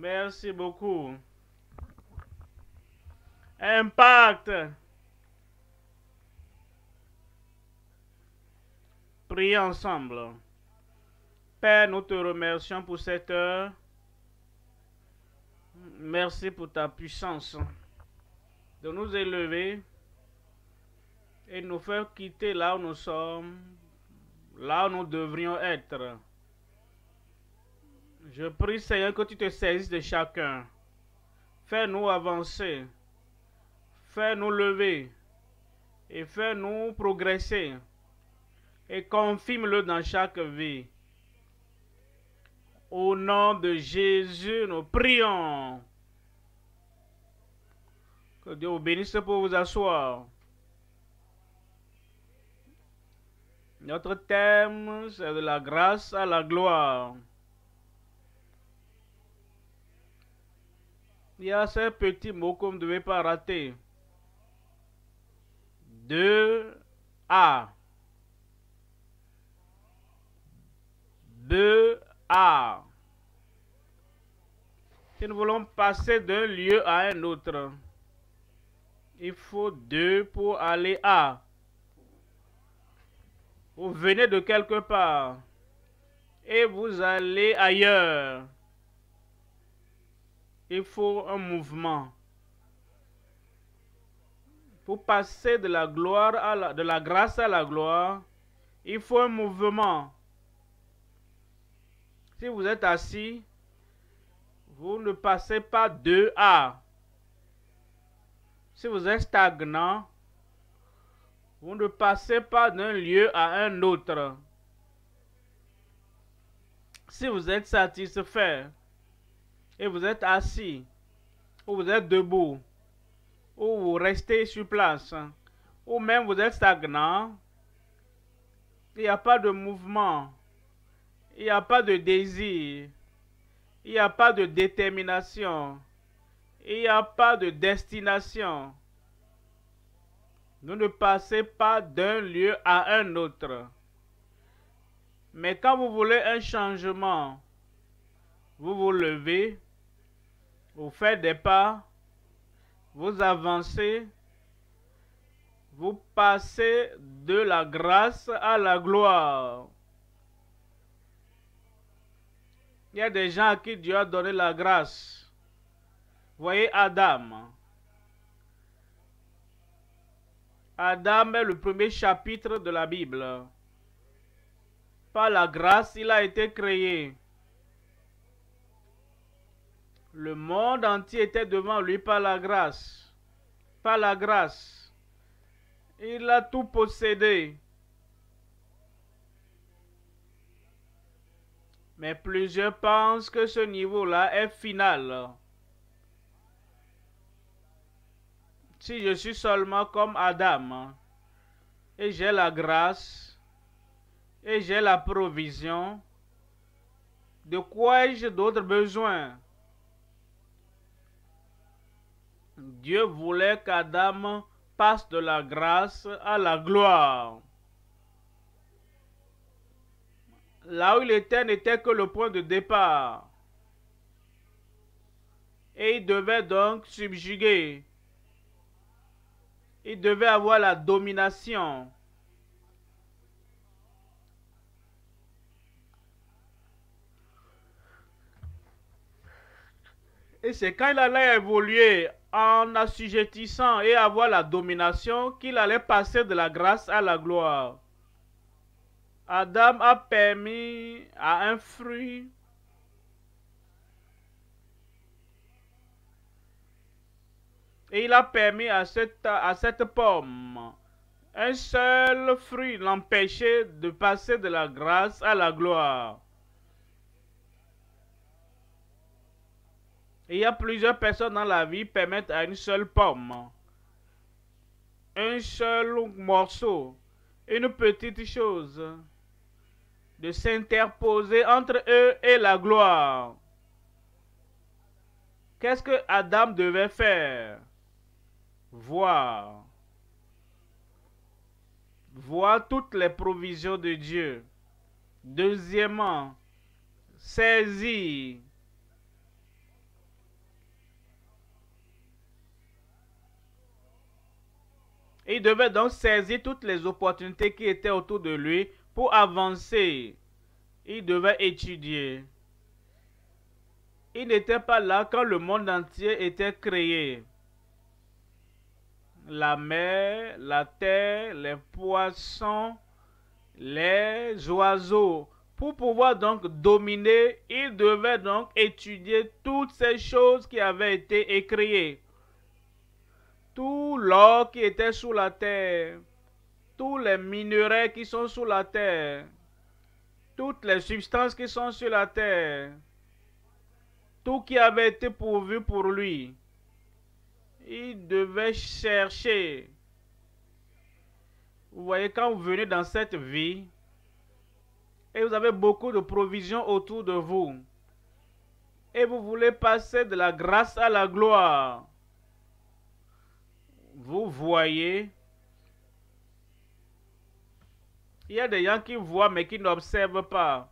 Merci beaucoup. Impact. Prions ensemble. Père, nous te remercions pour cette heure. Merci pour ta puissance de nous élever et nous faire quitter là où nous sommes, là où nous devrions être. Je prie Seigneur que tu te saisisses de chacun. Fais-nous avancer. Fais-nous lever. Et fais-nous progresser. Et confirme-le dans chaque vie. Au nom de Jésus, nous prions. Que Dieu vous bénisse pour vous asseoir. Notre thème, c'est de la grâce à la gloire. Il y a ces petits mots qu'on ne devait pas rater. 2A. De A. Si nous voulons passer d'un lieu à un autre, il faut deux pour aller à. Vous venez de quelque part et vous allez ailleurs il faut un mouvement pour passer de la gloire à de la grâce à la gloire, il faut un mouvement. Si vous êtes assis, vous ne passez pas de A. Si vous êtes stagnant, vous ne passez pas d'un lieu à un autre. Si vous êtes satisfait, et vous êtes assis, ou vous êtes debout, ou vous restez sur place, ou même vous êtes stagnant, il n'y a pas de mouvement, il n'y a pas de désir, il n'y a pas de détermination, il n'y a pas de destination. Nous ne passez pas d'un lieu à un autre. Mais quand vous voulez un changement, vous vous levez, vous faites des pas, vous avancez, vous passez de la grâce à la gloire. Il y a des gens à qui Dieu a donné la grâce. Voyez Adam. Adam est le premier chapitre de la Bible. Par la grâce, il a été créé. Le monde entier était devant lui par la grâce. Par la grâce. Il a tout possédé. Mais plusieurs pensent que ce niveau-là est final. Si je suis seulement comme Adam, et j'ai la grâce, et j'ai la provision, de quoi ai-je d'autres besoins Dieu voulait qu'Adam passe de la grâce à la gloire. Là où il était n'était que le point de départ. Et il devait donc subjuguer. Il devait avoir la domination. Et c'est quand il allait évoluer en assujettissant et avoir la domination qu'il allait passer de la grâce à la gloire. Adam a permis à un fruit et il a permis à cette, à cette pomme un seul fruit l'empêchait de passer de la grâce à la gloire. Il y a plusieurs personnes dans la vie permettent à une seule pomme, un seul morceau, une petite chose de s'interposer entre eux et la gloire. Qu'est-ce que Adam devait faire Voir. Voir toutes les provisions de Dieu. Deuxièmement, saisir Il devait donc saisir toutes les opportunités qui étaient autour de lui pour avancer. Il devait étudier. Il n'était pas là quand le monde entier était créé. La mer, la terre, les poissons, les oiseaux. Pour pouvoir donc dominer, il devait donc étudier toutes ces choses qui avaient été créées tout l'or qui était sous la terre, tous les minerais qui sont sous la terre, toutes les substances qui sont sur la terre, tout qui avait été pourvu pour lui. Il devait chercher. Vous voyez, quand vous venez dans cette vie, et vous avez beaucoup de provisions autour de vous, et vous voulez passer de la grâce à la gloire, vous voyez, il y a des gens qui voient mais qui n'observent pas.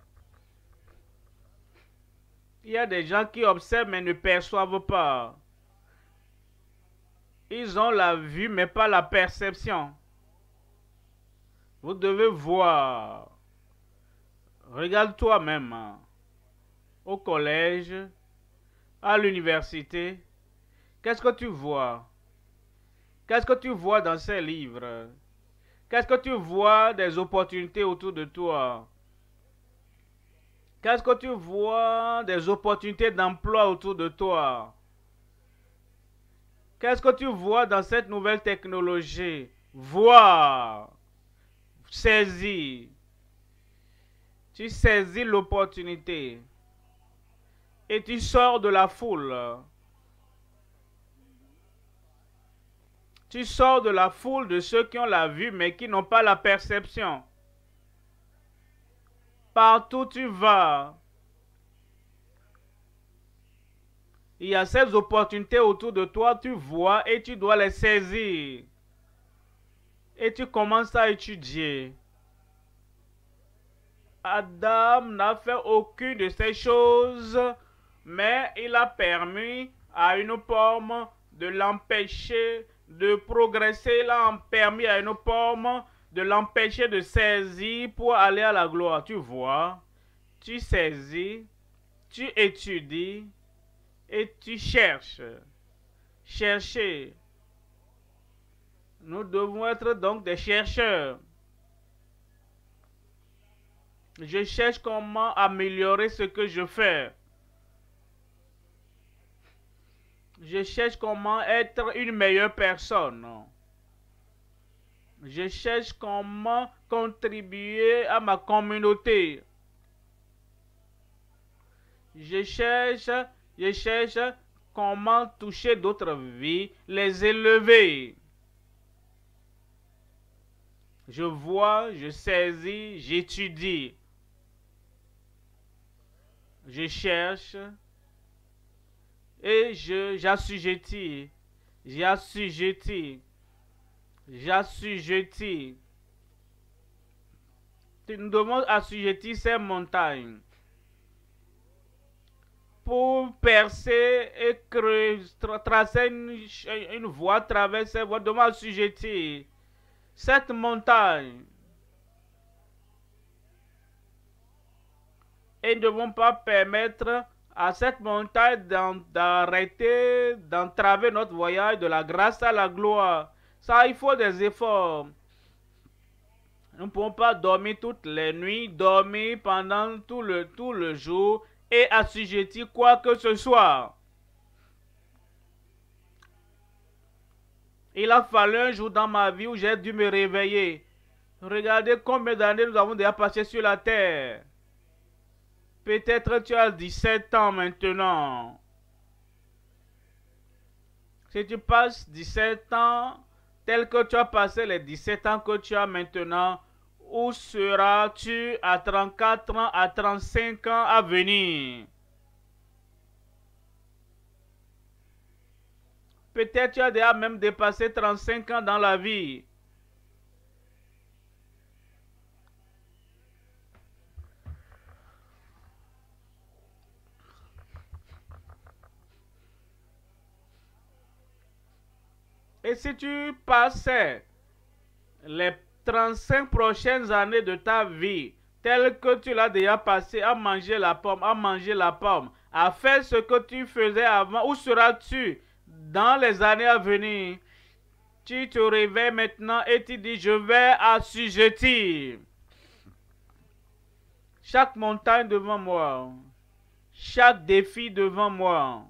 Il y a des gens qui observent mais ne perçoivent pas. Ils ont la vue mais pas la perception. Vous devez voir. Regarde toi-même. Hein. Au collège, à l'université, qu'est-ce que tu vois Qu'est-ce que tu vois dans ces livres Qu'est-ce que tu vois des opportunités autour de toi Qu'est-ce que tu vois des opportunités d'emploi autour de toi Qu'est-ce que tu vois dans cette nouvelle technologie Vois, saisis, Tu saisis l'opportunité et tu sors de la foule. Tu sors de la foule de ceux qui ont la vue mais qui n'ont pas la perception. Partout tu vas, il y a ces opportunités autour de toi, tu vois et tu dois les saisir. Et tu commences à étudier. Adam n'a fait aucune de ces choses, mais il a permis à une pomme de l'empêcher de progresser là en permis à une pomme de l'empêcher de saisir pour aller à la gloire. Tu vois, tu saisis, tu étudies et tu cherches. Chercher. Nous devons être donc des chercheurs. Je cherche comment améliorer ce que je fais. Je cherche comment être une meilleure personne. Je cherche comment contribuer à ma communauté. Je cherche, je cherche comment toucher d'autres vies, les élever. Je vois, je saisis, j'étudie. Je cherche, et je j'assujettis, j'assujettis, j'assujettis. Tu nous demandes assujettir ces montagnes pour percer et tracer tracer une, voie, traverser voie, demande assujettir cette montagne. Et ne devons pas permettre à cette montagne d'arrêter, d'entraver notre voyage de la grâce à la gloire. Ça, il faut des efforts. Nous ne pouvons pas dormir toutes les nuits, dormir pendant tout le, tout le jour et assujettir quoi que ce soit. Il a fallu un jour dans ma vie où j'ai dû me réveiller. Regardez combien d'années nous avons déjà passé sur la terre. Peut-être tu as 17 ans maintenant. Si tu passes 17 ans, tel que tu as passé les 17 ans que tu as maintenant, où seras-tu à 34 ans, à 35 ans à venir Peut-être tu as déjà même dépassé 35 ans dans la vie. Et si tu passais les 35 prochaines années de ta vie, telle que tu l'as déjà passé, à manger la pomme, à manger la pomme, à faire ce que tu faisais avant, où seras-tu dans les années à venir Tu te réveilles maintenant et tu dis, je vais assujettir chaque montagne devant moi, chaque défi devant moi,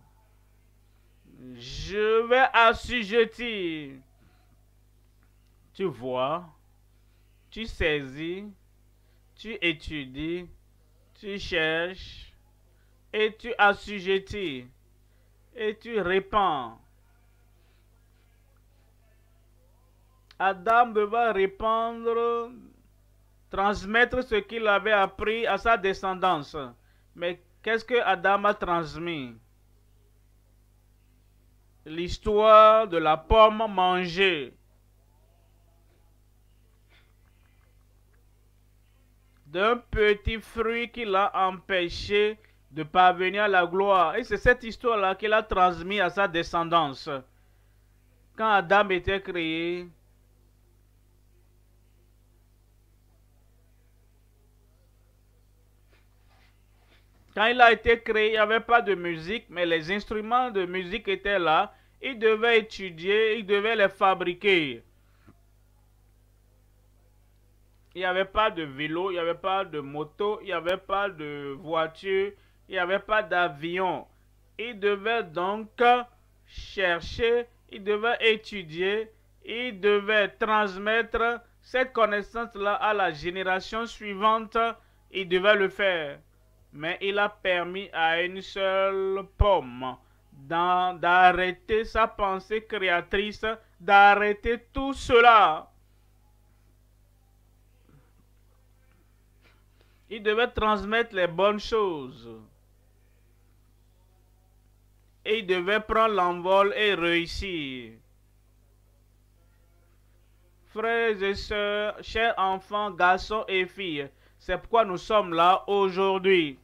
je vais assujettir. Tu vois, tu saisis, tu étudies, tu cherches et tu assujettis et tu répands. Adam devait répandre, transmettre ce qu'il avait appris à sa descendance. Mais qu'est-ce que Adam a transmis l'histoire de la pomme mangée. D'un petit fruit qui l'a empêché de parvenir à la gloire. Et c'est cette histoire-là qu'il a transmise à sa descendance. Quand Adam était créé, Quand il a été créé, il n'y avait pas de musique, mais les instruments de musique étaient là. Il devait étudier, il devait les fabriquer. Il n'y avait pas de vélo, il n'y avait pas de moto, il n'y avait pas de voiture, il n'y avait pas d'avion. Il devait donc chercher, il devait étudier, il devait transmettre cette connaissance-là à la génération suivante. Il devait le faire mais il a permis à une seule pomme d'arrêter sa pensée créatrice, d'arrêter tout cela. Il devait transmettre les bonnes choses. Et il devait prendre l'envol et réussir. Frères et sœurs, chers enfants, garçons et filles, c'est pourquoi nous sommes là aujourd'hui.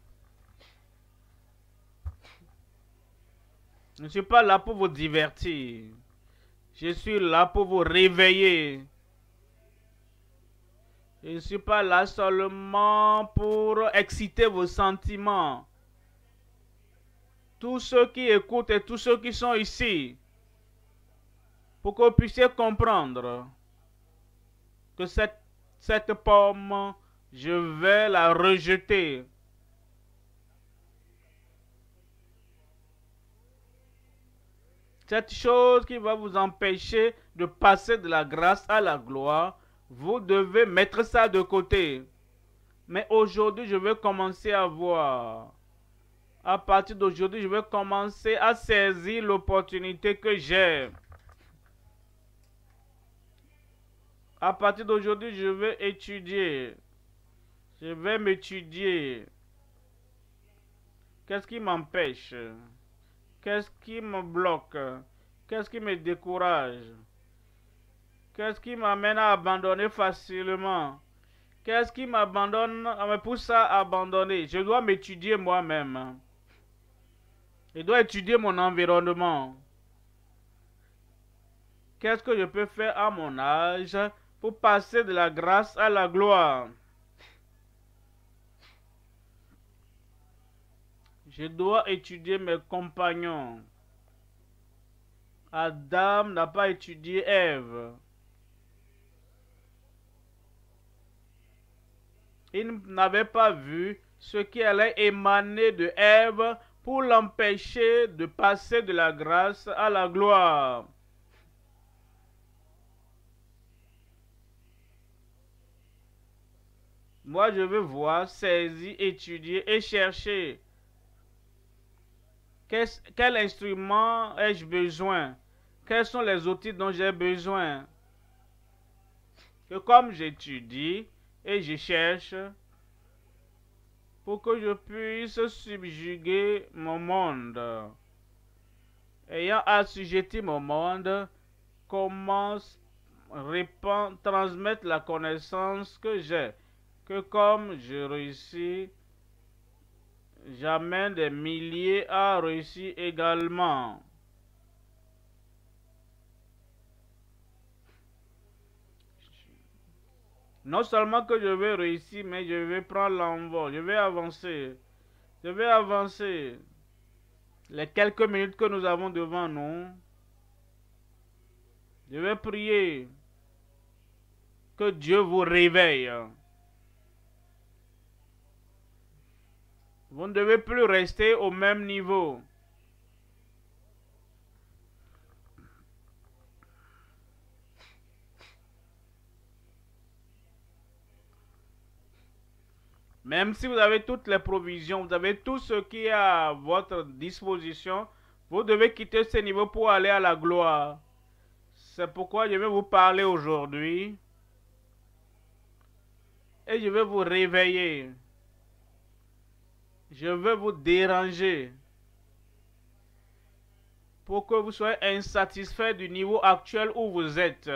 Je ne suis pas là pour vous divertir. Je suis là pour vous réveiller. Je ne suis pas là seulement pour exciter vos sentiments. Tous ceux qui écoutent et tous ceux qui sont ici, pour que vous puissiez comprendre que cette, pomme, je vais la rejeter. cette chose qui va vous empêcher de passer de la grâce à la gloire, vous devez mettre ça de côté. Mais aujourd'hui, je vais commencer à voir. À partir d'aujourd'hui, je vais commencer à saisir l'opportunité que j'ai. À partir d'aujourd'hui, je vais étudier. Je vais m'étudier. Qu'est-ce qui m'empêche Qu'est-ce qui me bloque Qu'est-ce qui me décourage Qu'est-ce qui m'amène à abandonner facilement Qu'est-ce qui m'abandonne, ah, me pousse à abandonner Je dois m'étudier moi-même. Je dois étudier mon environnement. Qu'est-ce que je peux faire à mon âge pour passer de la grâce à la gloire Je dois étudier mes compagnons. Adam n'a pas étudié Ève. Il n'avait pas vu ce qui allait émaner de Ève pour l'empêcher de passer de la grâce à la gloire. Moi, je veux voir, saisir, étudier et chercher quel instrument ai-je besoin Quels sont les outils dont j'ai besoin Que comme j'étudie et je cherche pour que je puisse subjuguer mon monde. Ayant assujetti mon monde, commence transmettre la connaissance que j'ai, que comme je réussis Jamais des milliers a réussi également. Non seulement que je vais réussir, mais je vais prendre l'envol. Je vais avancer. Je vais avancer. Les quelques minutes que nous avons devant nous, je vais prier que Dieu vous réveille. Vous ne devez plus rester au même niveau. Même si vous avez toutes les provisions, vous avez tout ce qui est à votre disposition, vous devez quitter ce niveau pour aller à la gloire. C'est pourquoi je vais vous parler aujourd'hui. Et je vais vous réveiller je veux vous déranger pour que vous soyez insatisfait du niveau actuel où vous êtes.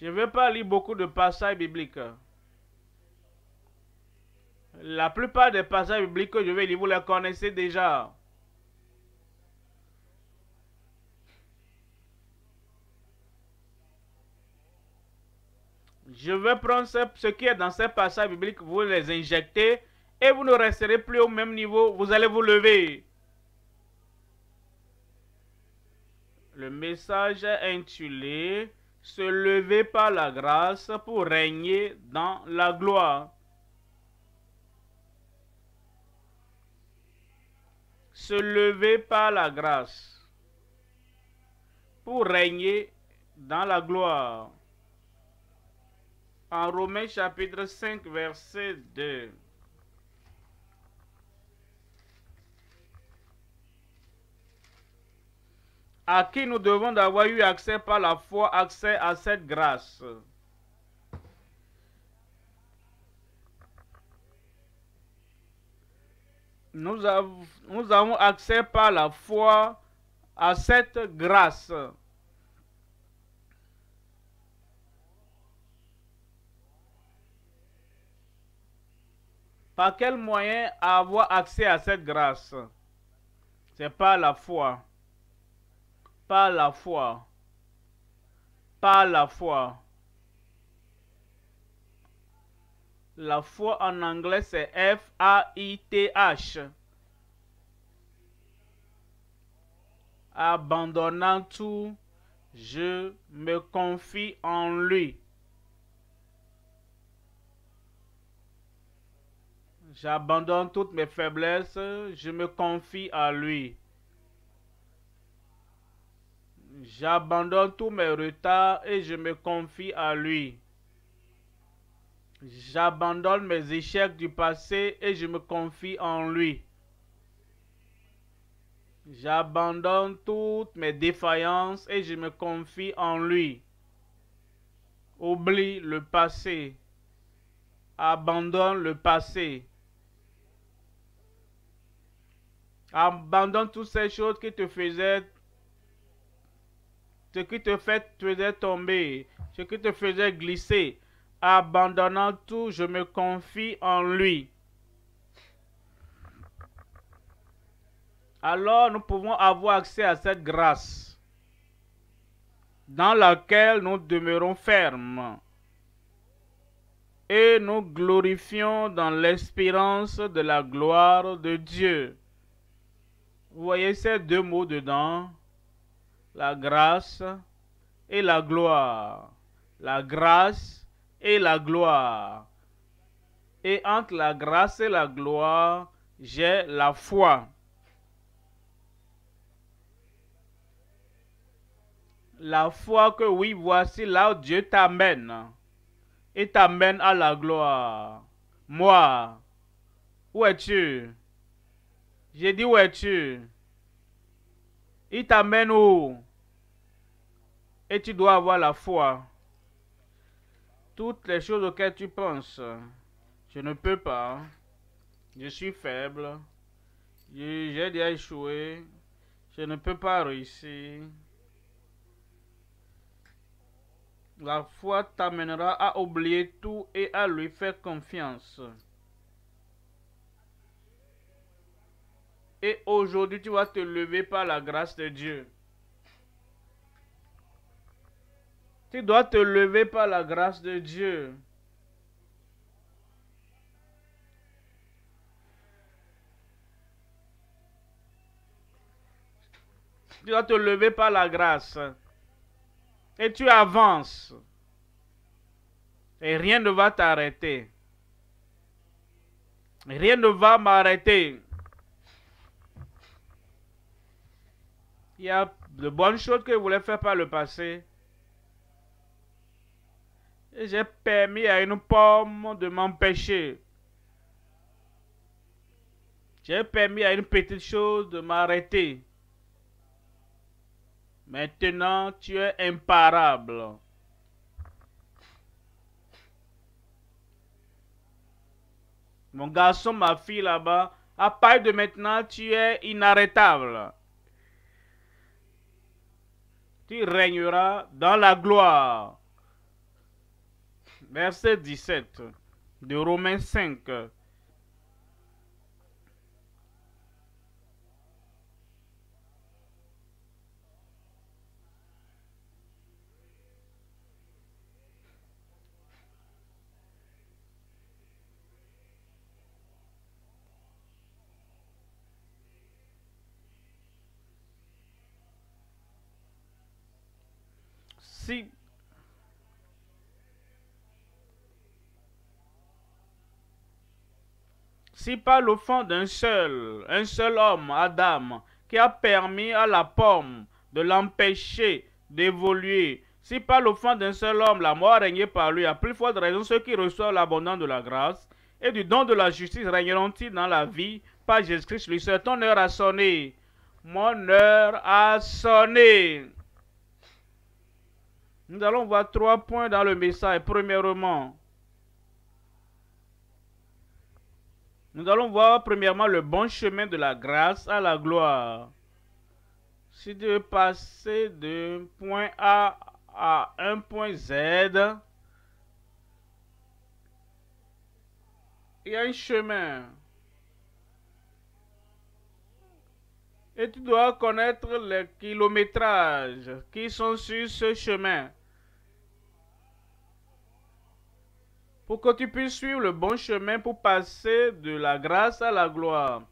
Je ne vais pas lire beaucoup de passages bibliques. La plupart des passages bibliques que je vais lire, vous les connaissez déjà. Je vais prendre ce, qui est dans ces passages bibliques, vous les injecter et vous ne resterez plus au même niveau, vous allez vous lever. Le message intitulé Se lever par la grâce pour régner dans la gloire. Se lever par la grâce pour régner dans la gloire. En Romains chapitre 5, verset 2. à qui nous devons d'avoir eu accès par la foi, accès à cette grâce. Nous, nous avons accès par la foi à cette grâce. Par quel moyen avoir accès à cette grâce C'est par la foi par la foi, par la foi. La foi en anglais c'est F-A-I-T-H. Abandonnant tout, je me confie en lui. J'abandonne toutes mes faiblesses, je me confie à lui. J'abandonne tous mes retards et je me confie à lui. J'abandonne mes échecs du passé et je me confie en lui. J'abandonne toutes mes défaillances et je me confie en lui. Oublie le passé. Abandonne le passé. Abandonne toutes ces choses qui te faisaient ce qui te faisait tomber, ce qui te faisait glisser. Abandonnant tout, je me confie en lui. Alors nous pouvons avoir accès à cette grâce dans laquelle nous demeurons fermes et nous glorifions dans l'espérance de la gloire de Dieu. Vous voyez ces deux mots dedans la grâce et la gloire. La grâce et la gloire. Et entre la grâce et la gloire, j'ai la foi. La foi que oui, voici là où Dieu t'amène. Et t'amène à la gloire. Moi, où es-tu? J'ai dit où es-tu? Il t'amène où? et tu dois avoir la foi. Toutes les choses auxquelles tu penses, je ne peux pas, je suis faible, j'ai déjà échoué, je ne peux pas réussir. La foi t'amènera à oublier tout et à lui faire confiance. Et aujourd'hui, tu vas te lever par la grâce de Dieu. Tu dois te lever par la grâce de Dieu. Tu dois te lever par la grâce. Et tu avances. Et rien ne va t'arrêter. Rien ne va m'arrêter. Il y a de bonnes choses que je voulais faire par le passé. Et j'ai permis à une pomme de m'empêcher. J'ai permis à une petite chose de m'arrêter. Maintenant, tu es imparable. Mon garçon, ma fille là-bas, à part de maintenant, tu es inarrêtable. Tu régneras dans la gloire verset 17 de Romains 5. Si si par le fond d'un seul, un seul homme, Adam, qui a permis à la pomme de l'empêcher d'évoluer, si par le fond d'un seul homme, la mort a régné par lui, à plus de raison, ceux qui reçoivent l'abondance de la grâce et du don de la justice régneront-ils dans la vie par Jésus-Christ lui seul. Ton heure a sonné. Mon heure a sonné. Nous allons voir trois points dans le message. Premièrement, Nous allons voir premièrement le bon chemin de la grâce à la gloire. Si tu veux passer de point A à un point Z, il y a un chemin. Et tu dois connaître les kilométrages qui sont sur ce chemin. pour que tu puisses suivre le bon chemin pour passer de la grâce à la gloire.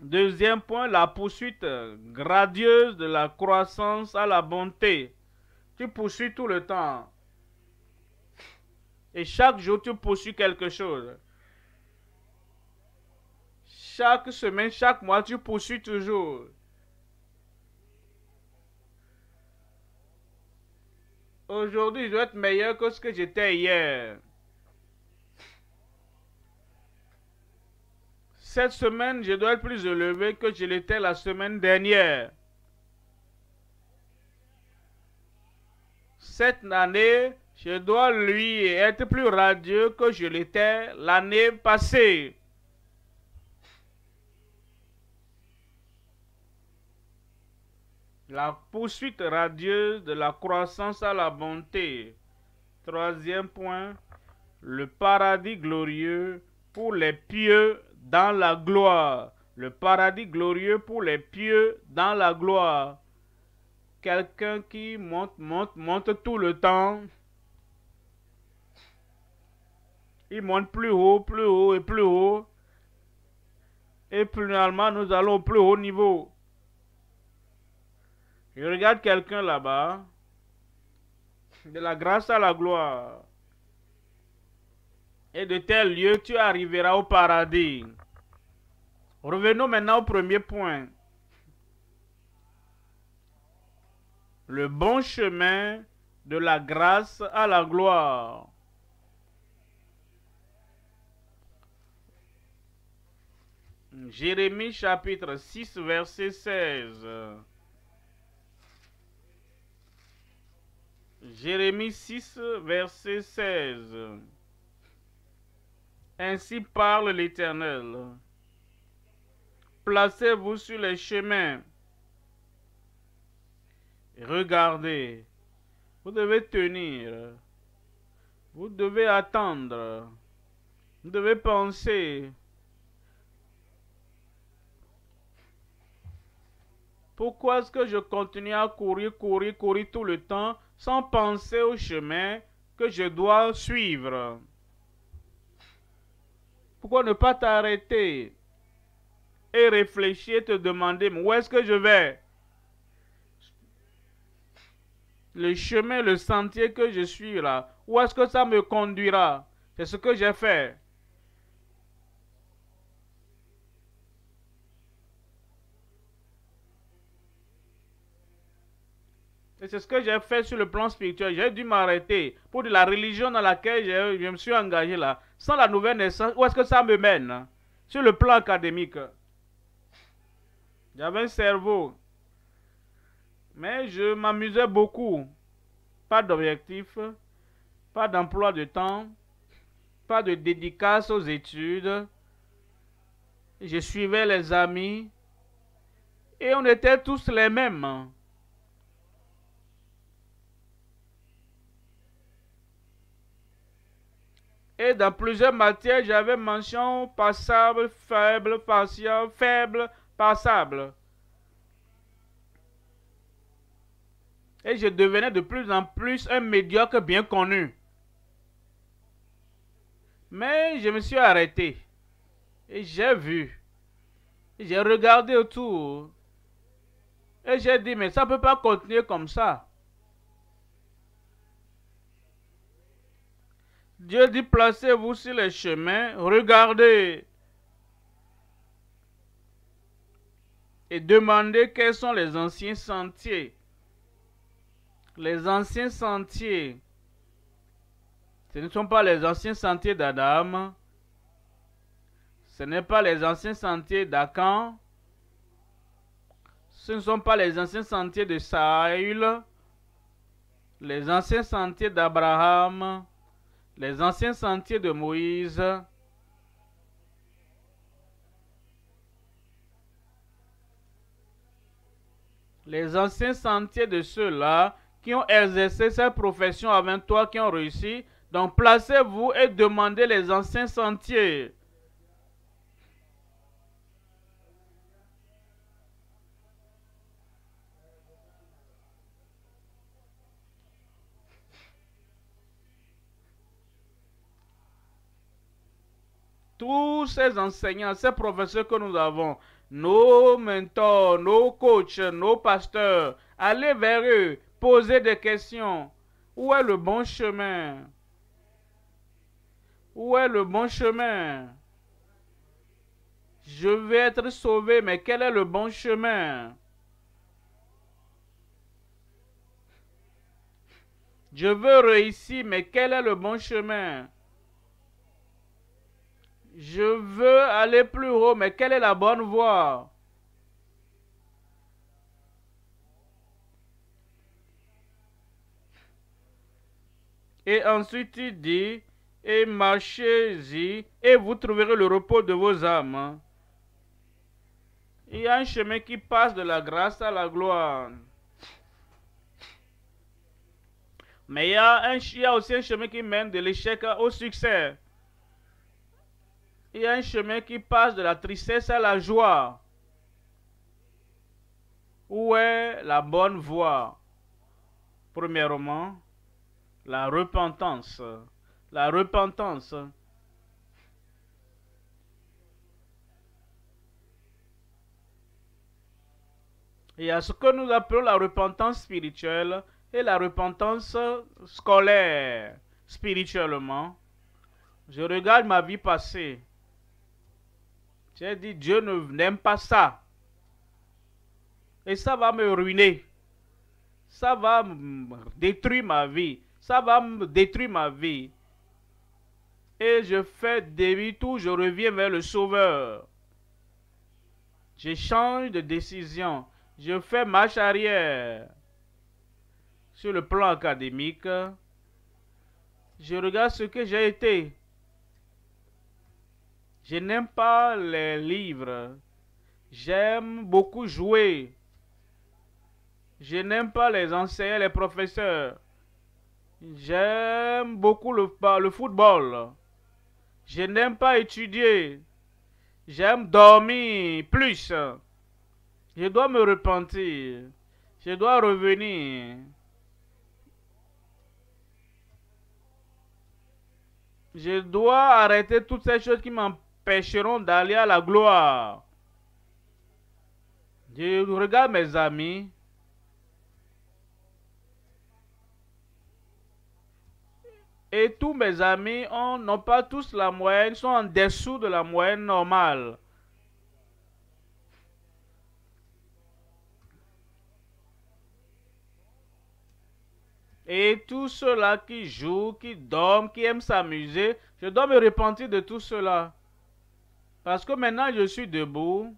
Deuxième point, la poursuite gradieuse de la croissance à la bonté. Tu poursuis tout le temps. Et chaque jour, tu poursuis quelque chose. Chaque semaine, chaque mois, tu poursuis toujours. Aujourd'hui, je dois être meilleur que ce que j'étais hier. Cette semaine, je dois être plus élevé que je l'étais la semaine dernière. Cette année, je dois lui être plus radieux que je l'étais l'année passée. La poursuite radieuse de la croissance à la bonté. Troisième point, le paradis glorieux pour les pieux dans la gloire. Le paradis glorieux pour les pieux dans la gloire. Quelqu'un qui monte, monte, monte tout le temps. Il monte plus haut, plus haut et plus haut. Et finalement, nous allons au plus haut niveau. Je regarde quelqu'un là-bas. De la grâce à la gloire. Et de tel lieu, tu arriveras au paradis. Revenons maintenant au premier point. Le bon chemin de la grâce à la gloire. Jérémie chapitre 6 verset 16. Jérémie 6, verset 16. Ainsi parle l'Éternel. Placez-vous sur les chemins. Regardez. Vous devez tenir. Vous devez attendre. Vous devez penser. Pourquoi est-ce que je continue à courir, courir, courir tout le temps sans penser au chemin que je dois suivre. Pourquoi ne pas t'arrêter et réfléchir, te demander où est-ce que je vais Le chemin, le sentier que je suis là, où est-ce que ça me conduira C'est ce que j'ai fait. Et c'est ce que j'ai fait sur le plan spirituel. J'ai dû m'arrêter pour de la religion dans laquelle je, je me suis engagé là. Sans la nouvelle naissance, où est-ce que ça me mène Sur le plan académique. J'avais un cerveau. Mais je m'amusais beaucoup. Pas d'objectif, pas d'emploi de temps, pas de dédicace aux études. Je suivais les amis et on était tous les mêmes. Et dans plusieurs matières, j'avais mention passable, faible, patient, faible, passable. Et je devenais de plus en plus un médiocre bien connu. Mais je me suis arrêté. Et j'ai vu. J'ai regardé autour. Et j'ai dit, mais ça ne peut pas continuer comme ça. Dieu dit placez-vous sur les chemins, regardez et demandez quels sont les anciens sentiers. Les anciens sentiers, ce ne sont pas les anciens sentiers d'Adam, ce n'est pas les anciens sentiers d'Acan. ce ne sont pas les anciens sentiers de Saül, les anciens sentiers d'Abraham, les anciens sentiers de Moïse les anciens sentiers de ceux-là qui ont exercé cette profession avant toi, qui ont réussi. Donc placez-vous et demandez les anciens sentiers tous ces enseignants, ces professeurs que nous avons, nos mentors, nos coachs, nos pasteurs, allez vers eux, posez des questions. Où est le bon chemin Où est le bon chemin Je veux être sauvé, mais quel est le bon chemin Je veux réussir, mais quel est le bon chemin je veux aller plus haut, mais quelle est la bonne voie Et ensuite il dit, et marchez-y, et vous trouverez le repos de vos âmes. Il y a un chemin qui passe de la grâce à la gloire. Mais il y a, il aussi un chemin qui mène de l'échec au succès. Il y a un chemin qui passe de la tristesse à la joie. Où est la bonne voie Premièrement, la repentance. La repentance. Il y a ce que nous appelons la repentance spirituelle et la repentance scolaire. Spirituellement, je regarde ma vie passée. J'ai dit, Dieu n'aime pas ça. Et ça va me ruiner. Ça va détruire ma vie. Ça va me détruire ma vie. Et je fais demi-tour, je reviens vers le Sauveur. Je change de décision. Je fais marche arrière. Sur le plan académique, je regarde ce que j'ai été. Je n'aime pas les livres. J'aime beaucoup jouer. Je n'aime pas les enseignants, les professeurs. J'aime beaucoup le, le football. Je n'aime pas étudier. J'aime dormir plus. Je dois me repentir. Je dois revenir. Je dois arrêter toutes ces choses qui m'empêchent pécheront d'aller à la gloire. Je regarde mes amis. Et tous mes amis n'ont pas tous la moyenne, sont en dessous de la moyenne normale. Et tous ceux-là qui jouent, qui dorment, qui aiment s'amuser, je dois me repentir de tout cela. Parce que maintenant je suis debout,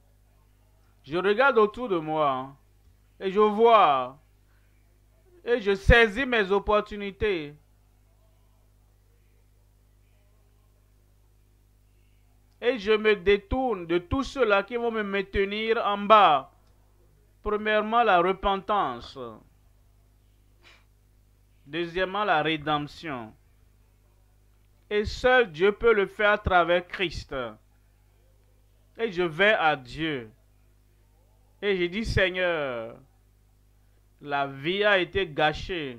je regarde autour de moi et je vois et je saisis mes opportunités. Et je me détourne de tout cela qui vont me maintenir en bas. Premièrement, la repentance. Deuxièmement, la rédemption. Et seul Dieu peut le faire à travers Christ. Et je vais à Dieu. Et je dis, Seigneur, la vie a été gâchée.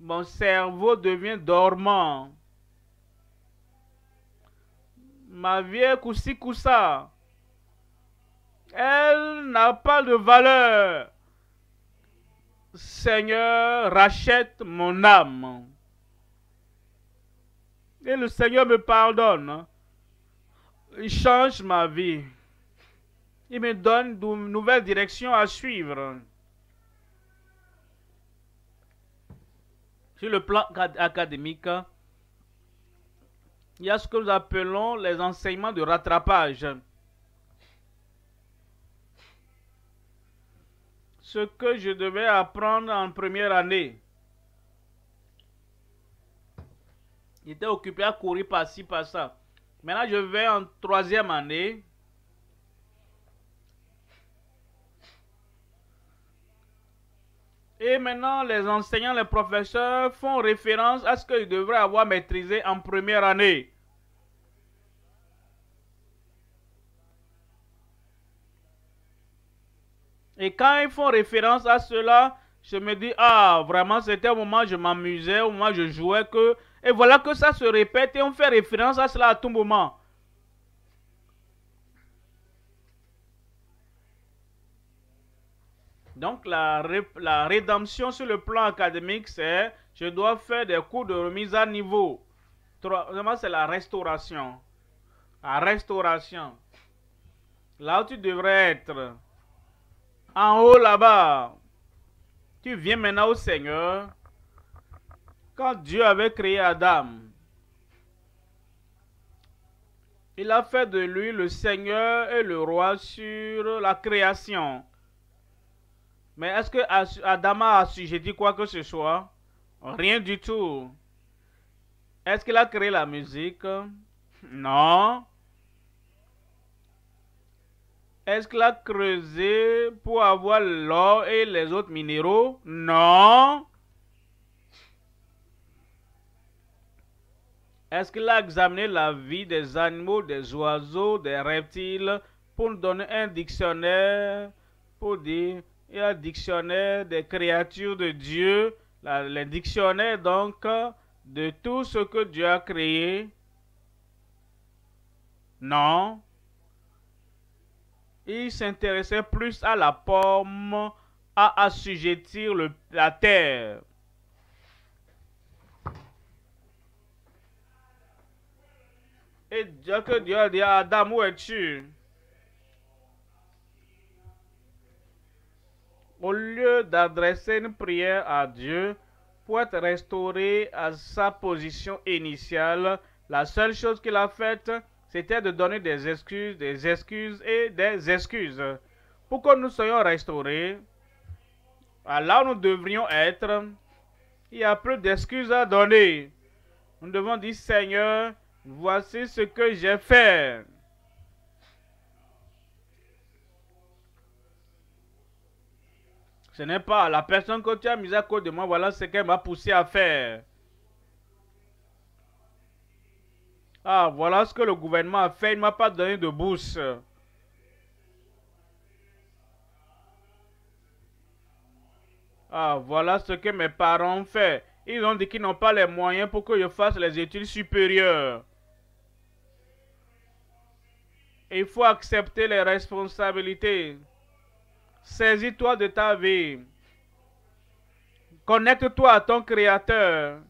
Mon cerveau devient dormant. Ma vie est coussi coussa. Elle n'a pas de valeur. Seigneur, rachète mon âme. Et le Seigneur me pardonne il change ma vie. Il me donne de nouvelles directions à suivre. Sur le plan académique, il y a ce que nous appelons les enseignements de rattrapage. Ce que je devais apprendre en première année. J'étais occupé à courir par-ci, par-ça. Maintenant, je vais en troisième année. Et maintenant, les enseignants, les professeurs font référence à ce qu'ils devraient avoir maîtrisé en première année. Et quand ils font référence à cela, je me dis, ah, vraiment, c'était au moment où je m'amusais, au moment où je jouais que et voilà que ça se répète et on fait référence à cela à tout moment. Donc la, rédemption sur le plan académique, c'est je dois faire des cours de remise à niveau. Troisièmement, c'est la restauration. La restauration. Là où tu devrais être. En haut là-bas. Tu viens maintenant au Seigneur quand Dieu avait créé Adam, il a fait de lui le Seigneur et le roi sur la création. Mais est-ce que Adam a assujetti quoi que ce soit Rien du tout. Est-ce qu'il a créé la musique Non. Est-ce qu'il a creusé pour avoir l'or et les autres minéraux Non. Est-ce qu'il a examiné la vie des animaux, des oiseaux, des reptiles pour nous donner un dictionnaire pour dire il y a un dictionnaire des créatures de Dieu, le dictionnaire donc de tout ce que Dieu a créé Non. Il s'intéressait plus à la pomme, à assujettir la terre. et Dieu que Dieu dit Adam, où es-tu Au lieu d'adresser une prière à Dieu pour être restauré à sa position initiale, la seule chose qu'il a faite, c'était de donner des excuses, des excuses et des excuses. Pour que nous soyons restaurés, alors où nous devrions être, il n'y a plus d'excuses à donner. Nous devons dire, Seigneur, voici ce que j'ai fait. Ce n'est pas la personne que tu as mise à côté de moi, voilà ce qu'elle m'a poussé à faire. Ah, voilà ce que le gouvernement a fait, il ne m'a pas donné de bourse. Ah, voilà ce que mes parents ont fait. Ils ont dit qu'ils n'ont pas les moyens pour que je fasse les études supérieures il faut accepter les responsabilités. Saisis-toi de ta vie. Connecte-toi à ton Créateur.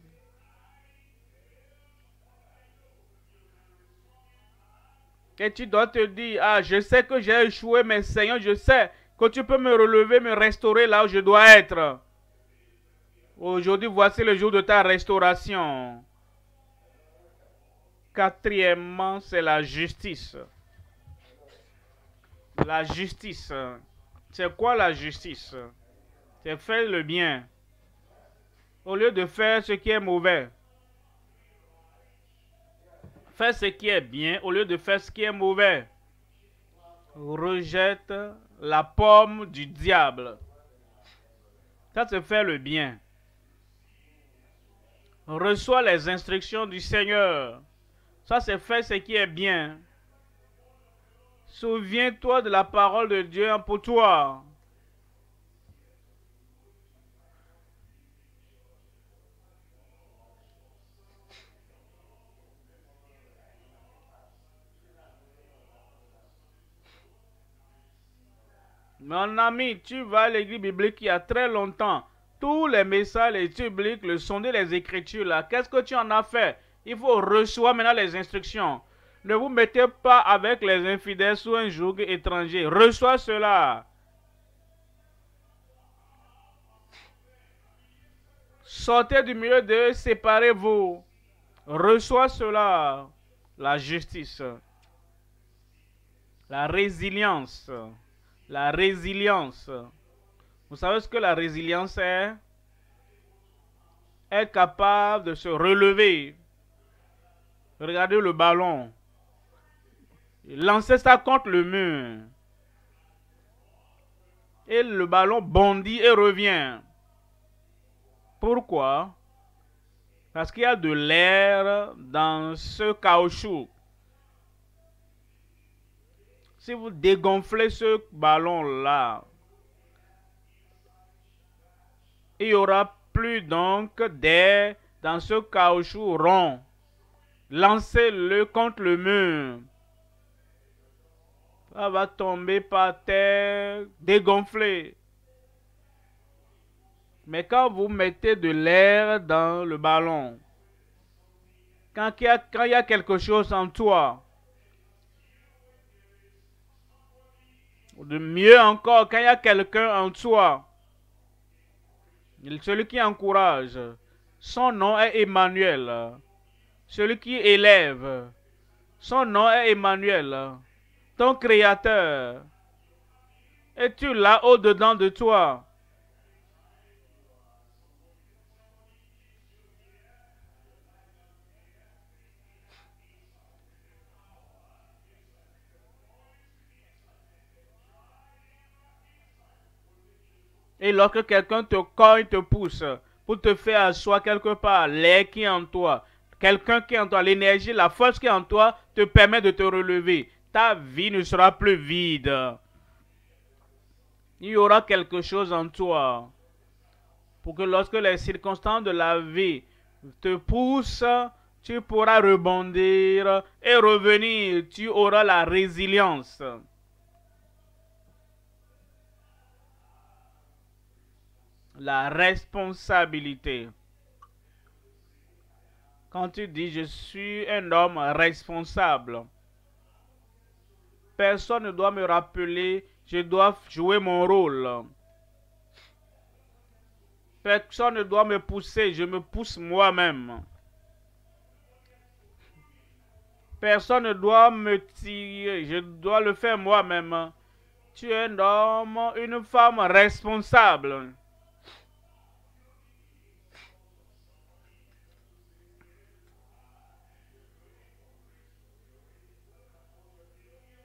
Et tu dois te dire, ah, je sais que j'ai échoué, mais Seigneur, je sais que tu peux me relever, me restaurer là où je dois être. Aujourd'hui, voici le jour de ta restauration. Quatrièmement, c'est la justice. La justice. C'est quoi la justice C'est faire le bien. Au lieu de faire ce qui est mauvais. Faire ce qui est bien au lieu de faire ce qui est mauvais. Rejette la pomme du diable. Ça, c'est faire le bien. Reçois les instructions du Seigneur. Ça, c'est faire ce qui est bien. Souviens-toi de la parole de Dieu pour toi. Mon ami, tu vas à l'église biblique il y a très longtemps. Tous les messages, les publics, bibliques, le sondage, les écritures, là, qu'est-ce que tu en as fait Il faut recevoir maintenant les instructions. Ne vous mettez pas avec les infidèles sous un joug étranger. Reçois cela. Sortez du milieu d'eux, séparez-vous. Reçois cela. La justice. La résilience. La résilience. Vous savez ce que la résilience est Être capable de se relever. Regardez le ballon lancez ça contre le mur. Et le ballon bondit et revient. Pourquoi Parce qu'il y a de l'air dans ce caoutchouc. Si vous dégonflez ce ballon-là, il n'y aura plus donc d'air dans ce caoutchouc rond. Lancez-le contre le mur va tomber par terre dégonflé. Mais quand vous mettez de l'air dans le ballon, quand il, y a, quand il y a quelque chose en toi, ou de mieux encore, quand il y a quelqu'un en toi, celui qui encourage, son nom est Emmanuel. Celui qui élève, son nom est Emmanuel ton Créateur Es-tu là au-dedans de toi Et lorsque quelqu'un te cogne, te pousse pour te faire asseoir quelque part, l'air qui est en toi, quelqu'un qui est en toi, l'énergie, la force qui est en toi te permet de te relever ta vie ne sera plus vide. Il y aura quelque chose en toi pour que lorsque les circonstances de la vie te poussent, tu pourras rebondir et revenir. Tu auras la résilience. La responsabilité. Quand tu dis je suis un homme responsable, Personne ne doit me rappeler, je dois jouer mon rôle. Personne ne doit me pousser, je me pousse moi-même. Personne ne doit me tirer, je dois le faire moi-même. Tu es un homme, une femme responsable.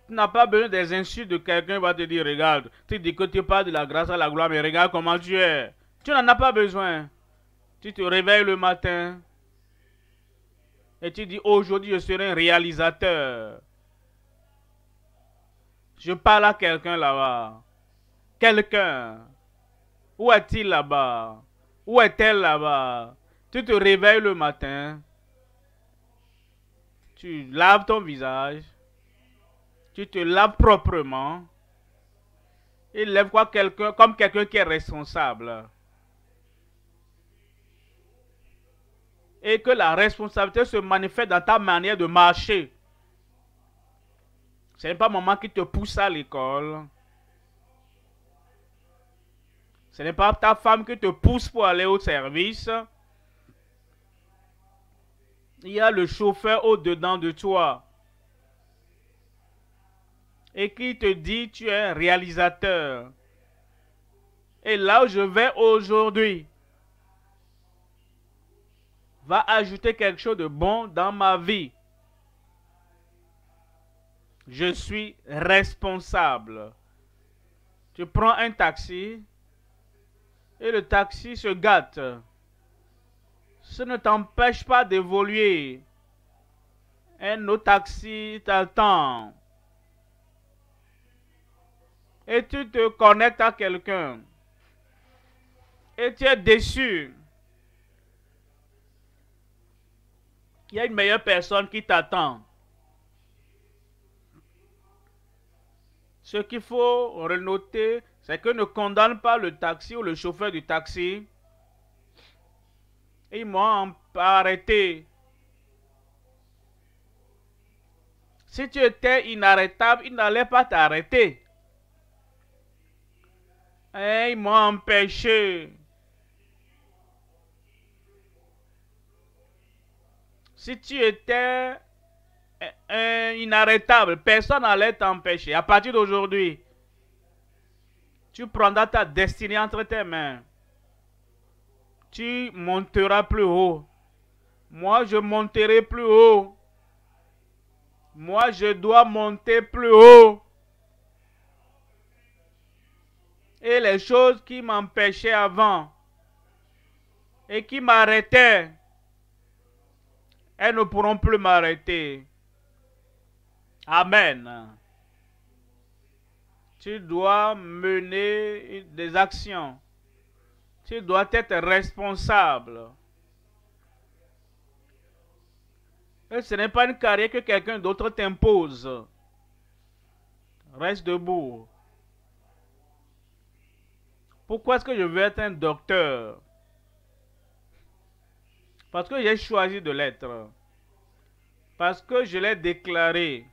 Tu n'as pas besoin des insultes de quelqu'un qui va te dire, regarde, tu dis que tu pas de la grâce à la gloire, mais regarde comment tu es. Tu n'en as pas besoin. Tu te réveilles le matin et tu dis, aujourd'hui je serai un réalisateur. Je parle à quelqu'un là-bas. Quelqu'un. Où est-il là-bas Où est-elle là-bas Tu te réveilles le matin. Tu laves ton visage tu te laves proprement. Il lève quoi quelqu'un comme quelqu'un qui est responsable. Et que la responsabilité se manifeste dans ta manière de marcher. Ce n'est pas maman qui te pousse à l'école. Ce n'est pas ta femme qui te pousse pour aller au service. Il y a le chauffeur au-dedans de toi et qui te dit tu es réalisateur. Et là où je vais aujourd'hui, va ajouter quelque chose de bon dans ma vie. Je suis responsable. Tu prends un taxi et le taxi se gâte. Ce ne t'empêche pas d'évoluer. Un autre taxi t'attend et tu te connectes à quelqu'un et tu es déçu. Il y a une meilleure personne qui t'attend. Ce qu'il faut renoter, c'est que ne condamne pas le taxi ou le chauffeur du taxi. Ils m'ont arrêté. Si tu étais inarrêtable, ils n'allaient pas t'arrêter. Et ils m'ont empêché. Si tu étais inarrêtable, personne n'allait t'empêcher. À partir d'aujourd'hui, tu prendras ta destinée entre tes mains. Tu monteras plus haut. Moi, je monterai plus haut. Moi, je dois monter plus haut. et les choses qui m'empêchaient avant et qui m'arrêtaient, elles ne pourront plus m'arrêter. Amen. Tu dois mener des actions. Tu dois être responsable. Et ce n'est pas une carrière que quelqu'un d'autre t'impose. Reste debout. Pourquoi est-ce que je veux être un docteur Parce que j'ai choisi de l'être. Parce que je l'ai déclaré.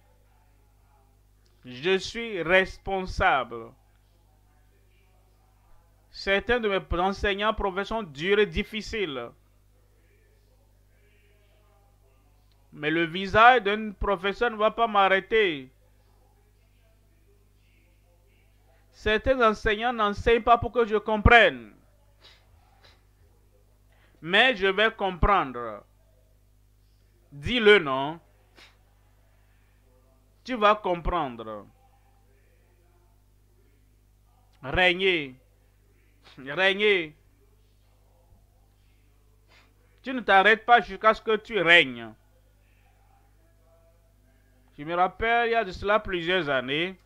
Je suis responsable. Certains de mes enseignants, professions dures et difficiles. Mais le visage d'un professeur ne va pas m'arrêter. Certains enseignants n'enseignent pas pour que je comprenne. Mais je vais comprendre. Dis-le, non Tu vas comprendre. Régner. Régner. Tu ne t'arrêtes pas jusqu'à ce que tu règnes. Je me rappelle, il y a de cela plusieurs années,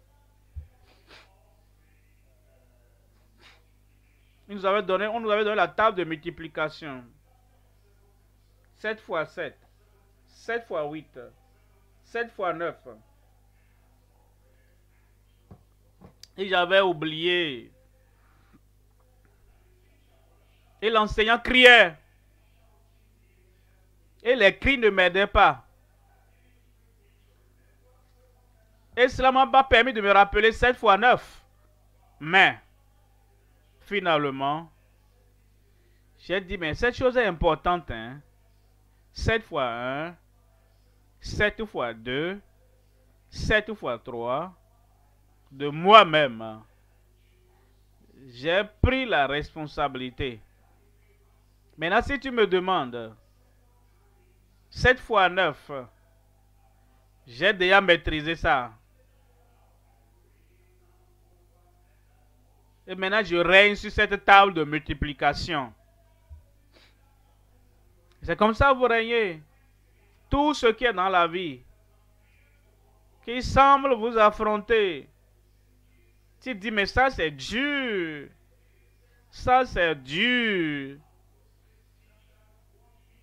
avait donné, on nous avait donné la table de multiplication. 7 fois 7. 7 fois 8. 7 fois 9. Et j'avais oublié. Et l'enseignant criait. Et les cris ne m'aidaient pas. Et cela m'a pas permis de me rappeler 7 fois 9. Mais finalement, j'ai dit, mais cette chose est importante. Hein? 7 fois 1, 7 fois 2, 7 fois 3, de moi-même. Hein. J'ai pris la responsabilité. Maintenant, si tu me demandes, 7 fois 9, j'ai déjà maîtrisé ça. Et maintenant, je règne sur cette table de multiplication. C'est comme ça que vous régnez. Tout ce qui est dans la vie, qui semble vous affronter, tu dis, mais ça c'est Dieu. Ça c'est Dieu.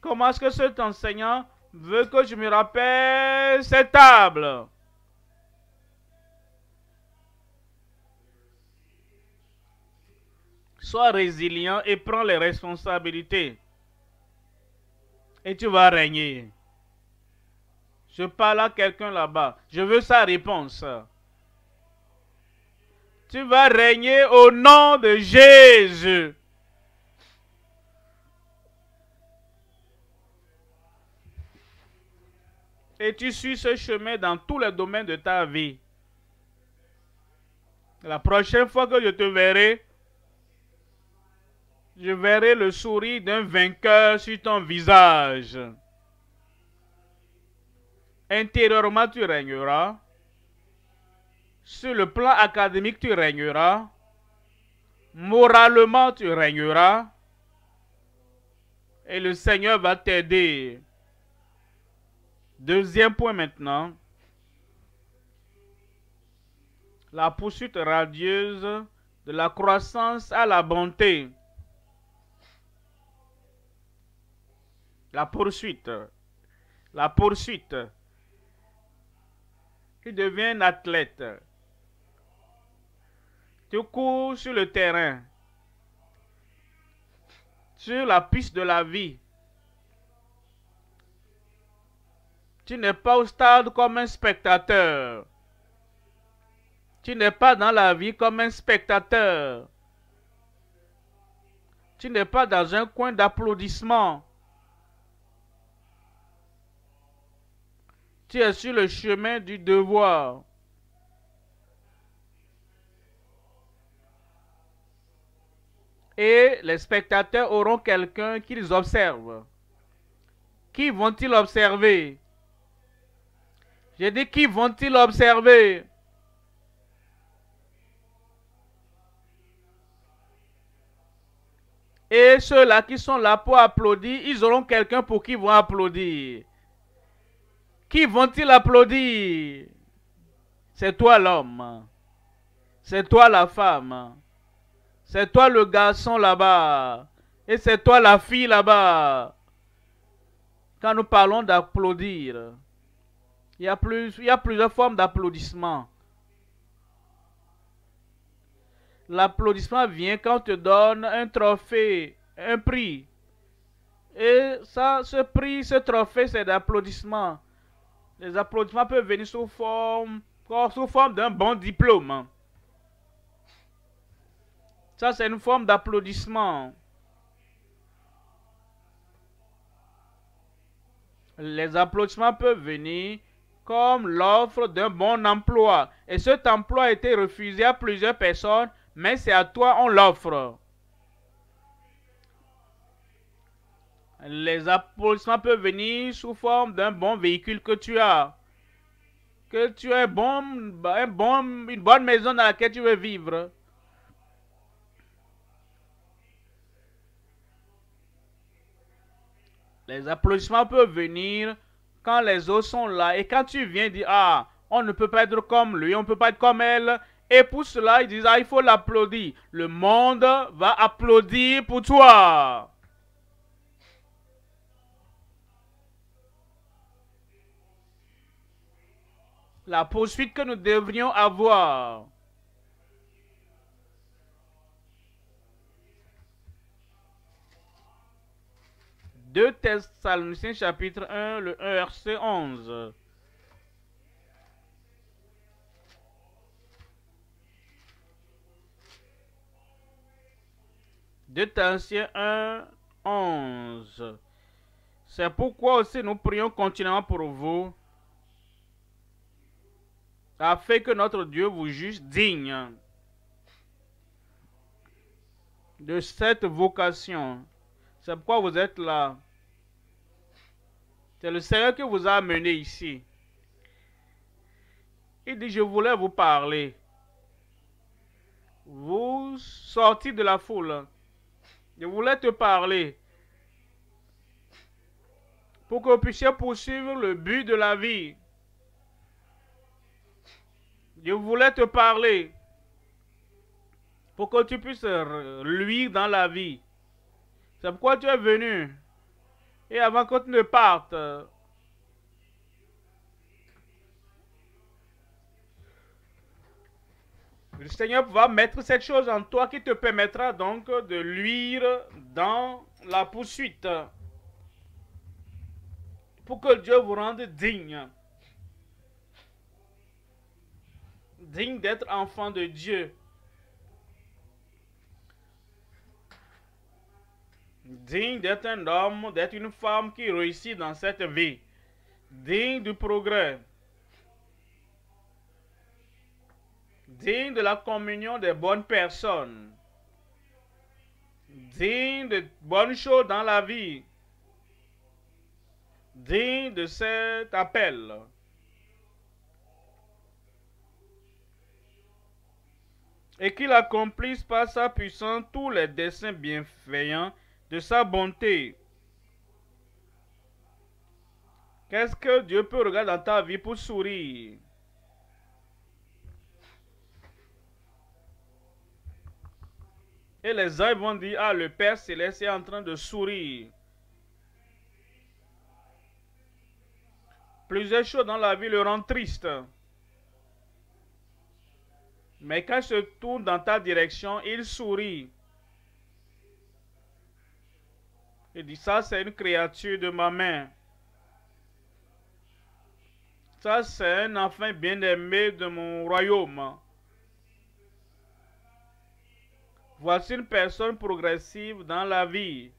Comment est-ce que cet enseignant veut que je me rappelle cette table Sois résilient et prends les responsabilités. Et tu vas régner. Je parle à quelqu'un là-bas. Je veux sa réponse. Tu vas régner au nom de Jésus. Et tu suis ce chemin dans tous les domaines de ta vie. La prochaine fois que je te verrai, je verrai le sourire d'un vainqueur sur ton visage. Intérieurement, tu régneras. Sur le plan académique, tu régneras. Moralement, tu régneras. Et le Seigneur va t'aider. Deuxième point maintenant. La poursuite radieuse de la croissance à la bonté. la poursuite, la poursuite. Tu deviens un athlète. Tu cours sur le terrain, sur la piste de la vie. Tu n'es pas au stade comme un spectateur. Tu n'es pas dans la vie comme un spectateur. Tu n'es pas dans un coin d'applaudissement. Tu es sur le chemin du devoir. Et les spectateurs auront quelqu'un qu'ils observent. Qui vont-ils observer J'ai dit qui vont-ils observer Et ceux-là qui sont là pour applaudir, ils auront quelqu'un pour qui vont applaudir. Qui vont-ils applaudir C'est toi l'homme. C'est toi la femme. C'est toi le garçon là-bas. Et c'est toi la fille là-bas. Quand nous parlons d'applaudir, il y, a plus, il plusieurs formes d'applaudissement. L'applaudissement vient quand on te donne un trophée, un prix. Et ça, ce prix, ce trophée, c'est d'applaudissement les applaudissements peuvent venir sous forme, sous forme d'un bon diplôme. Hein. Ça, c'est une forme d'applaudissement. Les applaudissements peuvent venir comme l'offre d'un bon emploi. Et cet emploi a été refusé à plusieurs personnes, mais c'est à toi on l'offre. Les applaudissements peuvent venir sous forme d'un bon véhicule que tu as. Que tu as bon, un bon, une bonne maison dans laquelle tu veux vivre. Les applaudissements peuvent venir quand les autres sont là. Et quand tu viens dire, ah, on ne peut pas être comme lui, on ne peut pas être comme elle. Et pour cela, ils disent, ah, il faut l'applaudir. Le monde va applaudir pour toi. la poursuite que nous devrions avoir. Deux Thessaloniciens chapitre 1, le 1 verset 11. De 1, 11. C'est pourquoi aussi nous prions continuellement pour vous fait que notre Dieu vous juge digne de cette vocation. C'est pourquoi vous êtes là. C'est le Seigneur qui vous a amené ici. Il dit, je voulais vous parler. Vous sortis de la foule. Je voulais te parler pour que vous puissiez poursuivre le but de la vie. Je voulais te parler pour que tu puisses luire dans la vie. C'est pourquoi tu es venu. Et avant que tu ne partes, euh, le Seigneur va mettre cette chose en toi qui te permettra donc de luire dans la poursuite. Pour que Dieu vous rende digne. digne d'être enfant de Dieu. Digne d'être un homme, d'être une femme qui réussit dans cette vie. Digne du progrès. Digne de la communion des bonnes personnes. Digne de bonnes choses dans la vie. Digne de cet appel. et qu'il accomplisse par sa puissance tous les desseins bienveillants de sa bonté. Qu'est-ce que Dieu peut regarder dans ta vie pour sourire Et les âmes vont dire, ah, le Père céleste est en train de sourire. Plusieurs choses dans la vie le rendent triste. Mais quand je tourne dans ta direction, il sourit. Il dit, ça c'est une créature de ma main. Ça c'est un enfant bien-aimé de mon royaume. Voici une personne progressive dans la vie.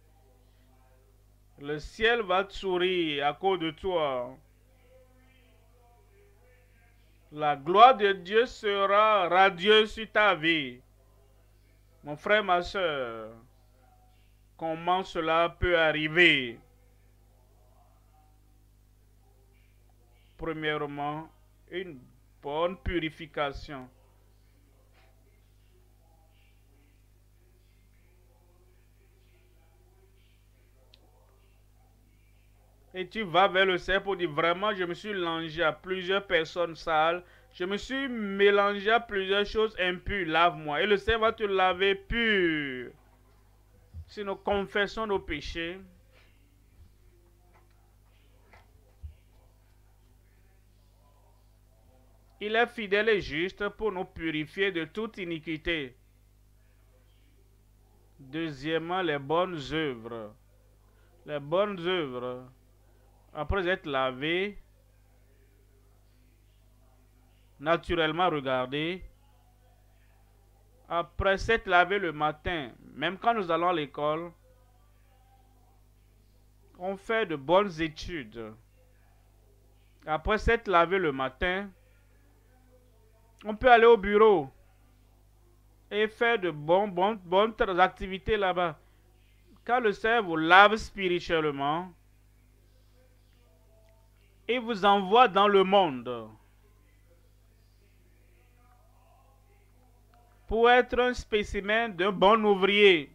Le ciel va te sourire à cause de toi. La gloire de Dieu sera radieuse sur ta vie. Mon frère, ma soeur, comment cela peut arriver Premièrement, une bonne purification. et tu vas vers le Seigneur pour dire vraiment, je me suis langé à plusieurs personnes sales, je me suis mélangé à plusieurs choses impures, lave-moi. Et le Seigneur va te laver pur. Si nous confessons nos péchés, il est fidèle et juste pour nous purifier de toute iniquité. Deuxièmement, les bonnes œuvres. Les bonnes œuvres après être lavé, naturellement regardé, après s'être lavé le matin, même quand nous allons à l'école, on fait de bonnes études. Après s'être lavé le matin, on peut aller au bureau et faire de bonnes, bonnes activités là-bas. Car le cerveau lave spirituellement, et vous envoie dans le monde pour être un spécimen d'un bon ouvrier.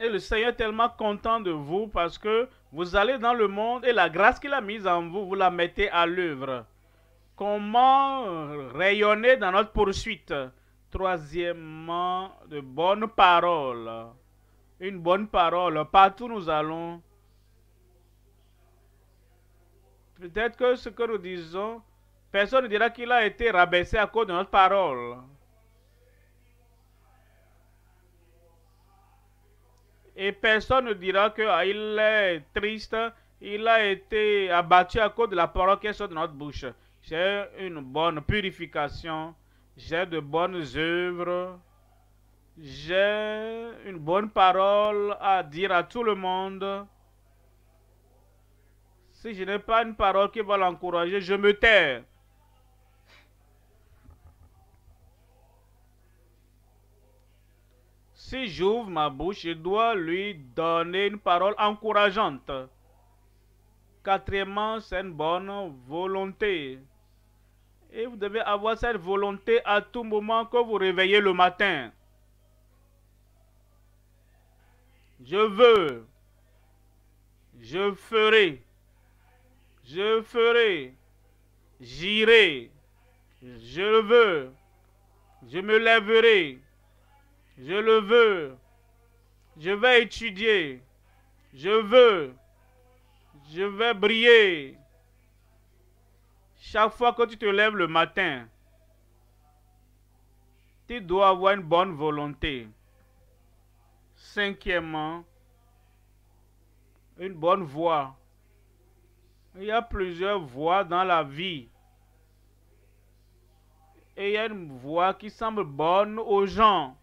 Et le Seigneur est tellement content de vous parce que vous allez dans le monde et la grâce qu'il a mise en vous, vous la mettez à l'œuvre. Comment rayonner dans notre poursuite Troisièmement, de bonnes paroles. Une bonne parole. Partout nous allons. Peut-être que ce que nous disons, personne ne dira qu'il a été rabaissé à cause de notre parole. Et personne ne dira qu'il ah, il est triste, il a été abattu à cause de la parole qui sort de notre bouche. C'est une bonne purification j'ai de bonnes œuvres, j'ai une bonne parole à dire à tout le monde. Si je n'ai pas une parole qui va l'encourager, je me tais. Si j'ouvre ma bouche, je dois lui donner une parole encourageante. Quatrièmement, c'est une bonne volonté. Et vous devez avoir cette volonté à tout moment que vous réveillez le matin. Je veux. Je ferai. Je ferai. J'irai. Je le veux. Je me lèverai. Je le veux. Je vais étudier. Je veux. Je vais briller. Chaque fois que tu te lèves le matin, tu dois avoir une bonne volonté. Cinquièmement, une bonne voie. Il y a plusieurs voies dans la vie. Et il y a une voie qui semble bonne aux gens.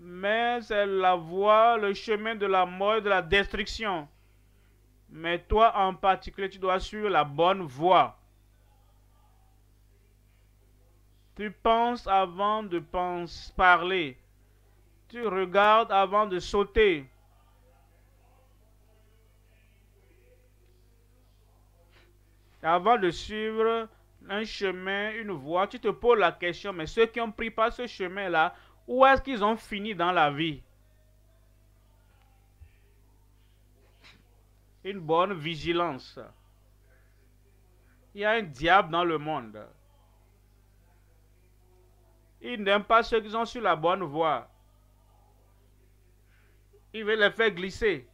Mais c'est la voie, le chemin de la mort et de la destruction. Mais toi en particulier, tu dois suivre la bonne voie. Tu penses avant de penser, parler. Tu regardes avant de sauter. Avant de suivre un chemin, une voie, tu te poses la question, mais ceux qui ont pris pas ce chemin-là, où est-ce qu'ils ont fini dans la vie une bonne vigilance. Il y a un diable dans le monde. Il n'aime pas ceux qui sont sur la bonne voie. Il veut les faire glisser.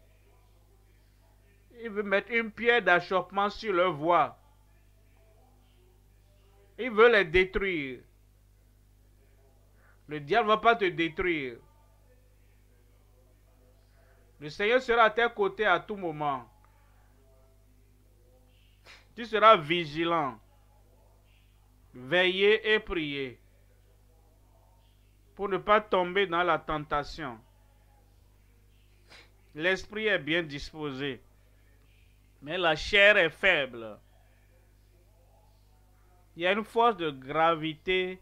Il veut mettre une pierre d'achoppement sur leur voie. Il veut les détruire. Le diable ne va pas te détruire. Le Seigneur sera à tes côtés à tout moment. Tu seras vigilant. Veillez et priez pour ne pas tomber dans la tentation. L'esprit est bien disposé, mais la chair est faible. Il y a une force de gravité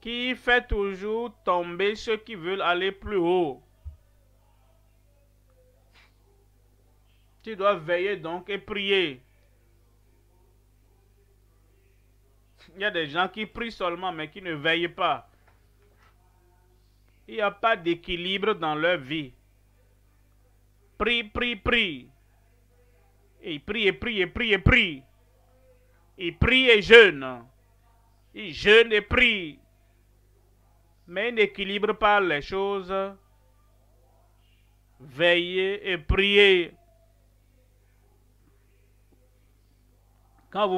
qui fait toujours tomber ceux qui veulent aller plus haut. Tu dois veiller donc et prier. Il y a des gens qui prient seulement mais qui ne veillent pas. Il n'y a pas d'équilibre dans leur vie. Prie, prie, prie. Et prie, et prie, et prie, et prie. Ils prie et jeûne. Ils jeûnent et prie. Mais n'équilibre pas les choses. Veillez et priez. Quand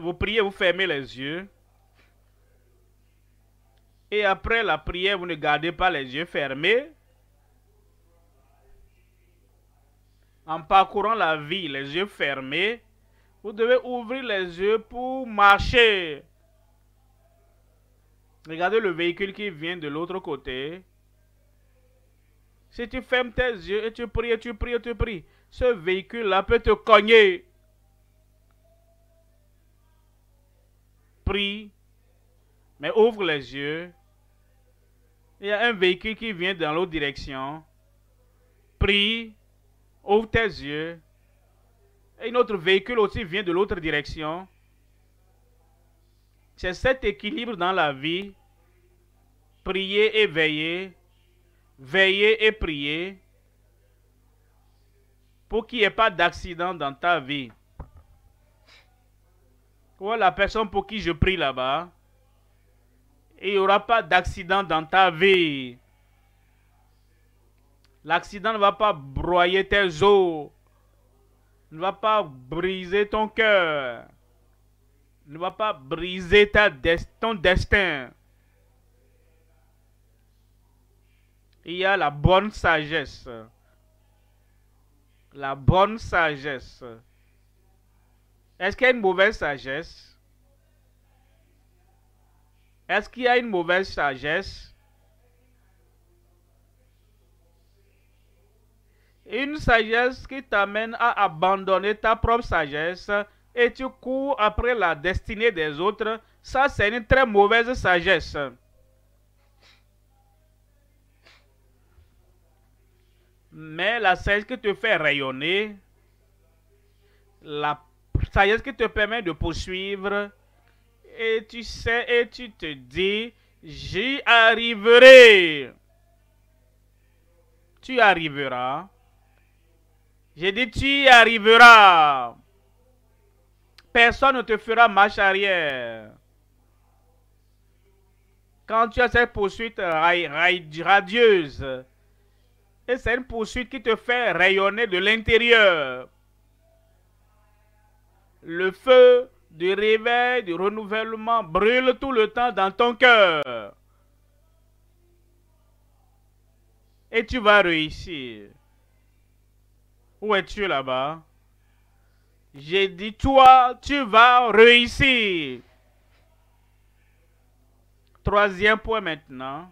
vous, priez, vous fermez les yeux. Et après la prière, vous ne gardez pas les yeux fermés. En parcourant la vie, les yeux fermés, vous devez ouvrir les yeux pour marcher. Regardez le véhicule qui vient de l'autre côté. Si tu fermes tes yeux et tu pries, tu pries, tu pries, ce véhicule-là peut te cogner. prie, mais ouvre les yeux. Il y a un véhicule qui vient dans l'autre direction. Prie, ouvre tes yeux. Et un autre véhicule aussi vient de l'autre direction. C'est cet équilibre dans la vie. Prier et veillez. Veiller et prier. Pour qu'il n'y ait pas d'accident dans ta vie voilà la personne pour qui je prie là-bas, il n'y aura pas d'accident dans ta vie. L'accident ne va pas broyer tes os, ne va pas briser ton cœur, ne va pas briser ta ton destin. Il y a la bonne sagesse. La bonne sagesse. Est-ce qu'il y a une mauvaise sagesse Est-ce qu'il y a une mauvaise sagesse Une sagesse qui t'amène à abandonner ta propre sagesse et tu cours après la destinée des autres, ça c'est une très mauvaise sagesse. Mais la sagesse qui te fait rayonner, la ce qui te permet de poursuivre. Et tu sais, et tu te dis, j'y arriverai. Tu arriveras. J'ai dit, tu y arriveras. Personne ne te fera marche arrière. Quand tu as cette poursuite radieuse, et c'est une poursuite qui te fait rayonner de l'intérieur. Le feu du réveil, du renouvellement brûle tout le temps dans ton cœur. Et tu vas réussir. Où es-tu là-bas? J'ai dit, toi, tu vas réussir. Troisième point maintenant.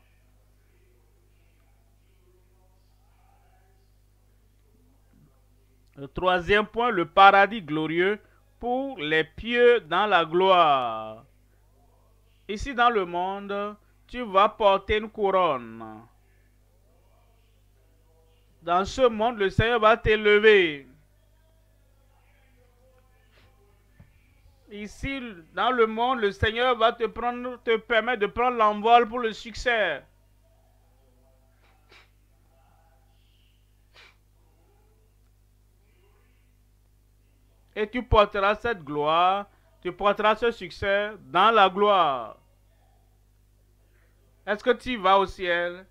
Le troisième point, le paradis glorieux pour les pieux dans la gloire. Ici dans le monde, tu vas porter une couronne. Dans ce monde, le Seigneur va t'élever. Ici, dans le monde, le Seigneur va te, prendre, te permettre de prendre l'envol pour le succès. et tu porteras cette gloire, tu porteras ce succès dans la gloire. Est-ce que tu vas au ciel?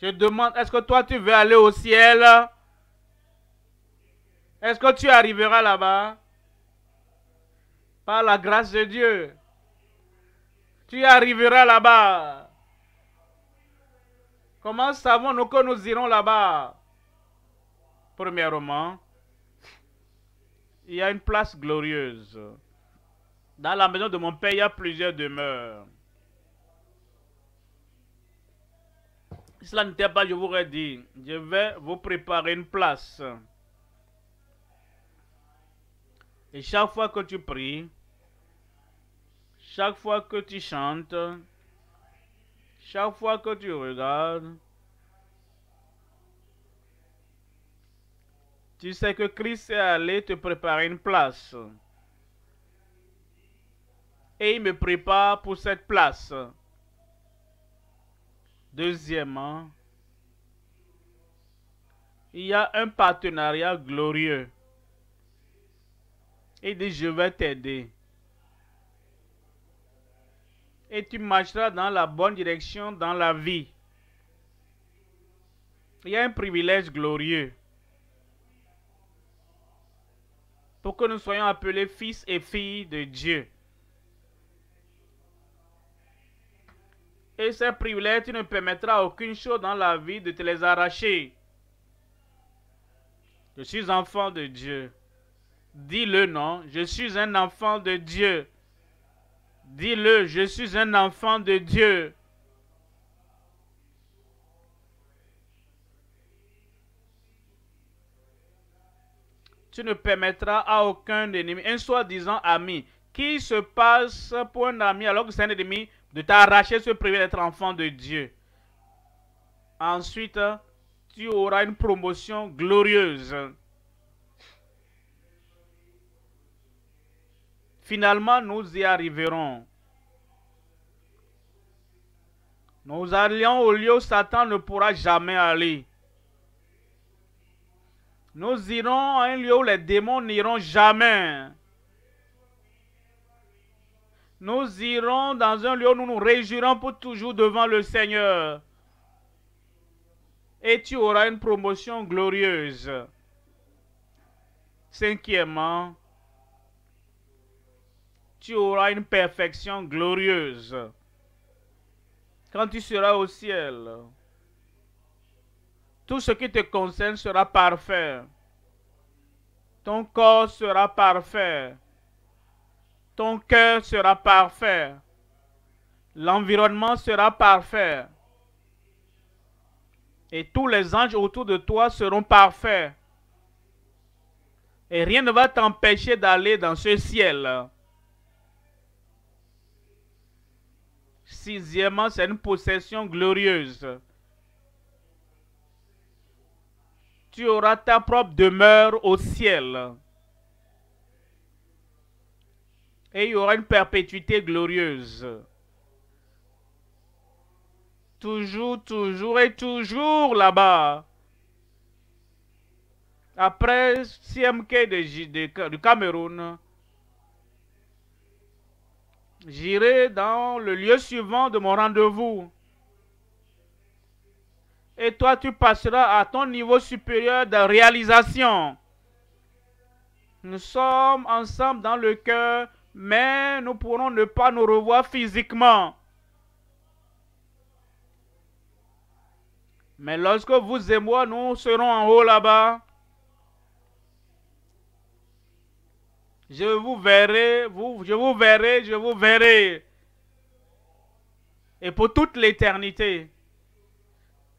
Je demande, est-ce que toi tu veux aller au ciel? Est-ce que tu arriveras là-bas? Par la grâce de Dieu. Tu arriveras là-bas. Comment savons-nous que nous irons là-bas? Premièrement, il y a une place glorieuse. Dans la maison de mon père, il y a plusieurs demeures. Si cela n'était pas, je vous aurais dit, je vais vous préparer une place. Et chaque fois que tu pries, chaque fois que tu chantes, chaque fois que tu regardes, Tu sais que Christ est allé te préparer une place. Et il me prépare pour cette place. Deuxièmement, il y a un partenariat glorieux. Il dit, je vais t'aider. Et tu marcheras dans la bonne direction dans la vie. Il y a un privilège glorieux. pour que nous soyons appelés fils et filles de Dieu. Et ces privilèges, tu ne permettras aucune chose dans la vie de te les arracher. Je suis enfant de Dieu. Dis-le non, je suis un enfant de Dieu. Dis-le, je suis un enfant de Dieu. tu ne permettras à aucun ennemi, un soi-disant ami, qui se passe pour un ami alors que c'est un ennemi, de t'arracher ce privé d'être enfant de Dieu. Ensuite, tu auras une promotion glorieuse. Finalement, nous y arriverons. Nous allions au lieu où Satan ne pourra jamais aller. Nous irons à un lieu où les démons n'iront jamais. Nous irons dans un lieu où nous nous réjouirons pour toujours devant le Seigneur. Et tu auras une promotion glorieuse. Cinquièmement, tu auras une perfection glorieuse. Quand tu seras au ciel, tout ce qui te concerne sera parfait. Ton corps sera parfait. Ton cœur sera parfait. L'environnement sera parfait. Et tous les anges autour de toi seront parfaits. Et rien ne va t'empêcher d'aller dans ce ciel. Sixièmement, c'est une possession glorieuse. tu auras ta propre demeure au ciel. Et il y aura une perpétuité glorieuse. Toujours, toujours et toujours là-bas. Après CMK du Cameroun, j'irai dans le lieu suivant de mon rendez-vous et toi tu passeras à ton niveau supérieur de réalisation. Nous sommes ensemble dans le cœur, mais nous pourrons ne pas nous revoir physiquement. Mais lorsque vous et moi, nous serons en haut là-bas, je vous verrai, vous, je vous verrai, je vous verrai. Et pour toute l'éternité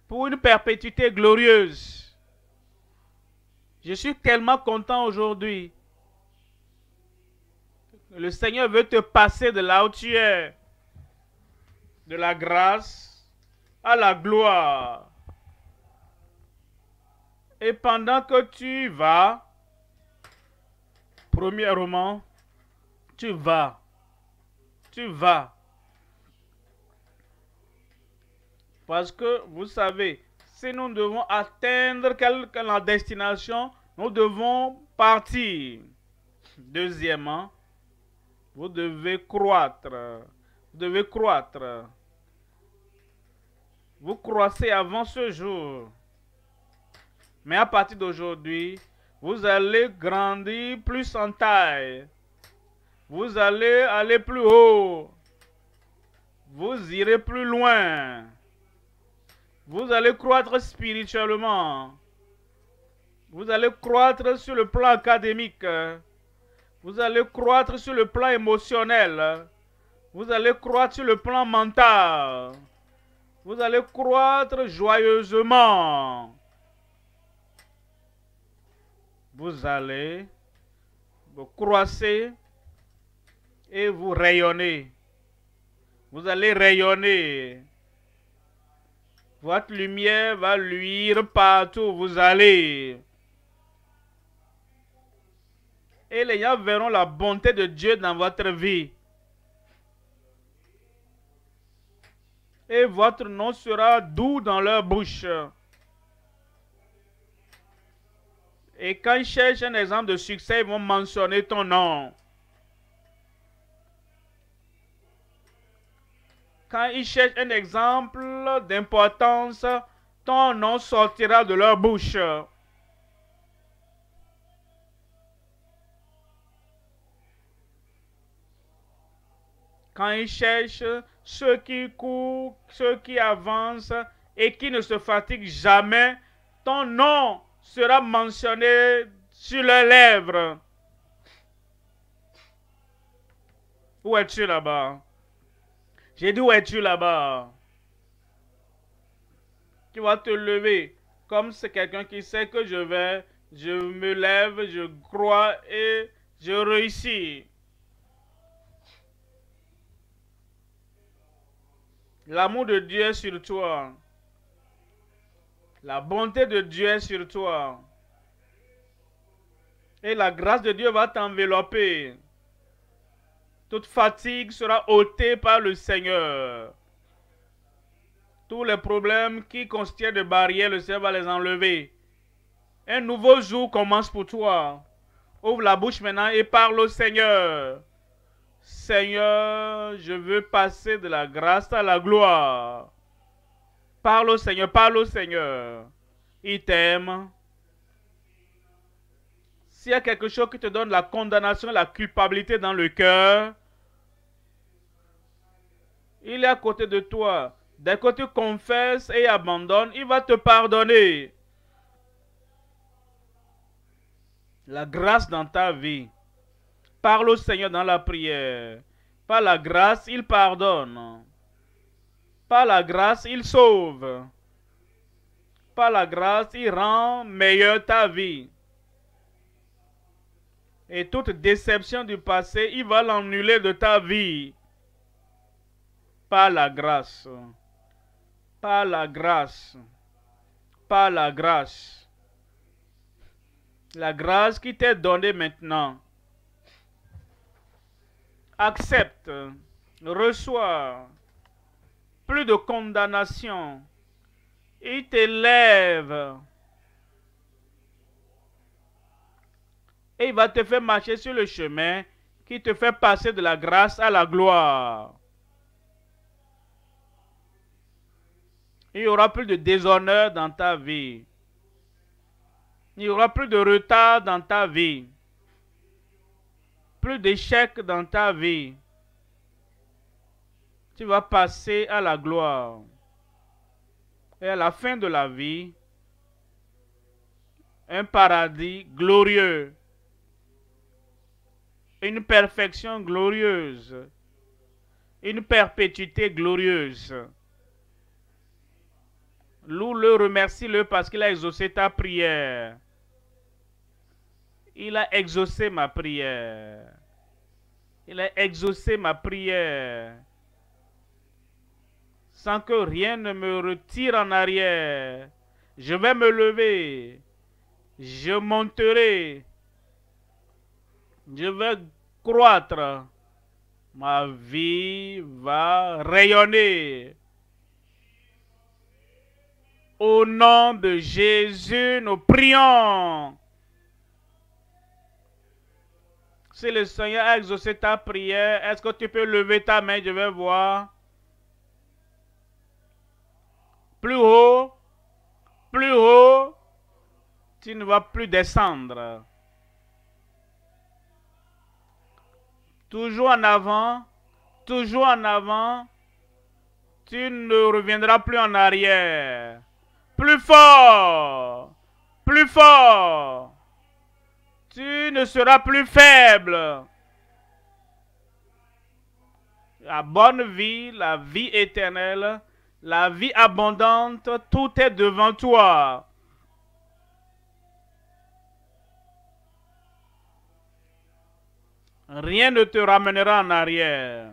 pour une perpétuité glorieuse. Je suis tellement content aujourd'hui. Le Seigneur veut te passer de là où tu es, de la grâce à la gloire. Et pendant que tu vas, premièrement, tu vas, tu vas Parce que vous savez, si nous devons atteindre quelque, la destination, nous devons partir. Deuxièmement, vous devez croître. Vous devez croître. Vous croissez avant ce jour. Mais à partir d'aujourd'hui, vous allez grandir plus en taille. Vous allez aller plus haut. Vous irez plus loin. Vous allez croître spirituellement. Vous allez croître sur le plan académique. Vous allez croître sur le plan émotionnel. Vous allez croître sur le plan mental. Vous allez croître joyeusement. Vous allez vous croiser et vous rayonner. Vous allez rayonner. Votre lumière va luire partout où vous allez. Et les gens verront la bonté de Dieu dans votre vie. Et votre nom sera doux dans leur bouche. Et quand ils cherchent un exemple de succès, ils vont mentionner ton nom. Quand ils cherchent un exemple d'importance, ton nom sortira de leur bouche. Quand ils cherchent ceux qui courent, ceux qui avancent et qui ne se fatiguent jamais, ton nom sera mentionné sur leurs lèvres. Où es-tu là-bas? J'ai dit, où es-tu là-bas Tu vas te lever comme c'est quelqu'un qui sait que je vais, je me lève, je crois et je réussis. L'amour de Dieu est sur toi. La bonté de Dieu est sur toi. Et la grâce de Dieu va t'envelopper. Toute fatigue sera ôtée par le Seigneur. Tous les problèmes qui constituent des barrières, le Seigneur va les enlever. Un nouveau jour commence pour toi. Ouvre la bouche maintenant et parle au Seigneur. Seigneur, je veux passer de la grâce à la gloire. Parle au Seigneur, parle au Seigneur. Il t'aime. S'il y a quelque chose qui te donne la condamnation, la culpabilité dans le cœur, il est à côté de toi. Dès que tu confesses et abandonnes, il va te pardonner. La grâce dans ta vie. Parle au Seigneur dans la prière. Par la grâce, il pardonne. Par la grâce, il sauve. Par la grâce, il rend meilleure ta vie. Et toute déception du passé, il va l'annuler de ta vie. Pas la grâce. pas la grâce. pas la grâce. La grâce qui t'est donnée maintenant. Accepte. Reçois. Plus de condamnation. Il t'élève. Et il va te faire marcher sur le chemin qui te fait passer de la grâce à la gloire. Il n'y aura plus de déshonneur dans ta vie. Il n'y aura plus de retard dans ta vie. Plus d'échecs dans ta vie. Tu vas passer à la gloire. Et à la fin de la vie, un paradis glorieux. Une perfection glorieuse. Une perpétuité glorieuse. Loue-le, remercie-le parce qu'il a exaucé ta prière. Il a exaucé ma prière. Il a exaucé ma prière. Sans que rien ne me retire en arrière. Je vais me lever. Je monterai. Je vais croître. Ma vie va rayonner. Au nom de Jésus, nous prions. Si le Seigneur a exaucé ta prière, est-ce que tu peux lever ta main? Je vais voir. Plus haut, plus haut, tu ne vas plus descendre. Toujours en avant, toujours en avant, tu ne reviendras plus en arrière. Plus fort. Plus fort. Tu ne seras plus faible. La bonne vie, la vie éternelle, la vie abondante, tout est devant toi. Rien ne te ramènera en arrière.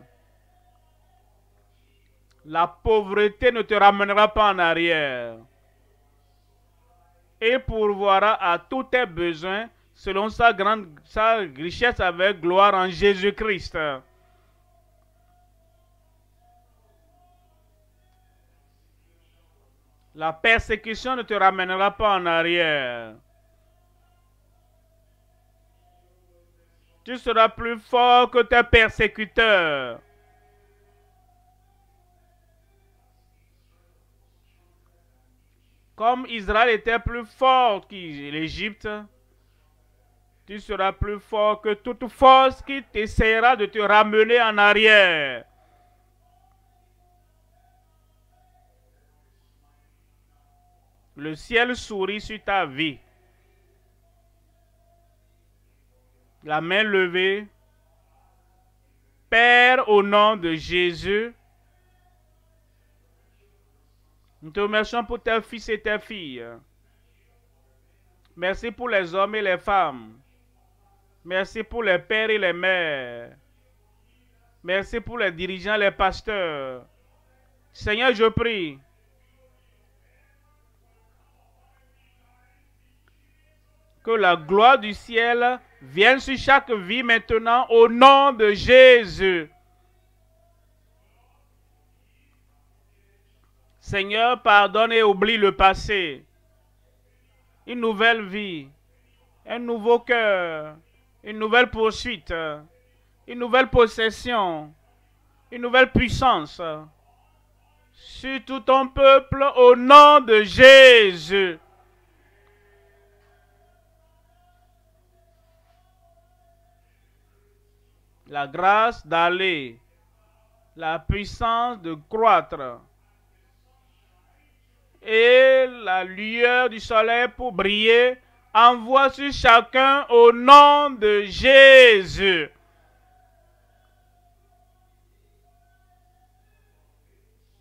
La pauvreté ne te ramènera pas en arrière et pourvoira à tous tes besoins selon sa grande sa richesse avec gloire en Jésus-Christ. La persécution ne te ramènera pas en arrière. Tu seras plus fort que tes persécuteurs. Comme Israël était plus fort que l'Égypte, tu seras plus fort que toute force qui t'essayera de te ramener en arrière. Le ciel sourit sur ta vie. La main levée. Père, au nom de Jésus, nous te remercions pour tes fils et tes filles. Merci pour les hommes et les femmes. Merci pour les pères et les mères. Merci pour les dirigeants, les pasteurs. Seigneur, je prie. Que la gloire du ciel vienne sur chaque vie maintenant au nom de Jésus. Seigneur, pardonne et oublie le passé. Une nouvelle vie, un nouveau cœur, une nouvelle poursuite, une nouvelle possession, une nouvelle puissance sur tout ton peuple au nom de Jésus. La grâce d'aller, la puissance de croître, et la lueur du soleil pour briller envoie sur chacun au nom de Jésus.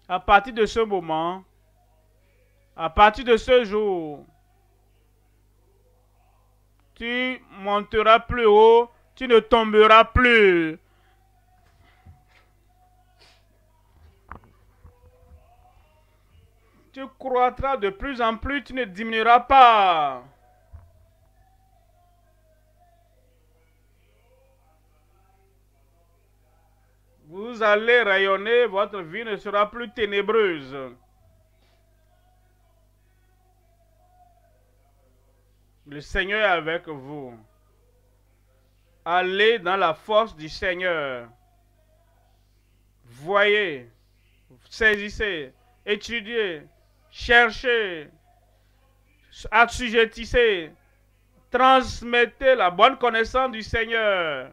À partir de ce moment, à partir de ce jour, tu monteras plus haut, tu ne tomberas plus. tu croîtras de plus en plus, tu ne diminueras pas. Vous allez rayonner, votre vie ne sera plus ténébreuse. Le Seigneur est avec vous. Allez dans la force du Seigneur. Voyez, saisissez, étudiez, cherchez, assujettissez, transmettez la bonne connaissance du Seigneur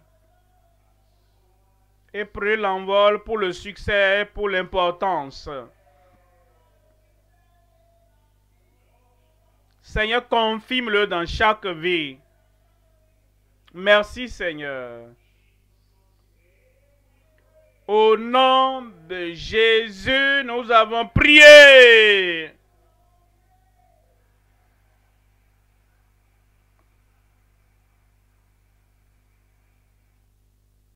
et prenez l'envol pour le succès, pour l'importance. Seigneur, confirme-le dans chaque vie. Merci Seigneur. Au nom de Jésus, nous avons prié.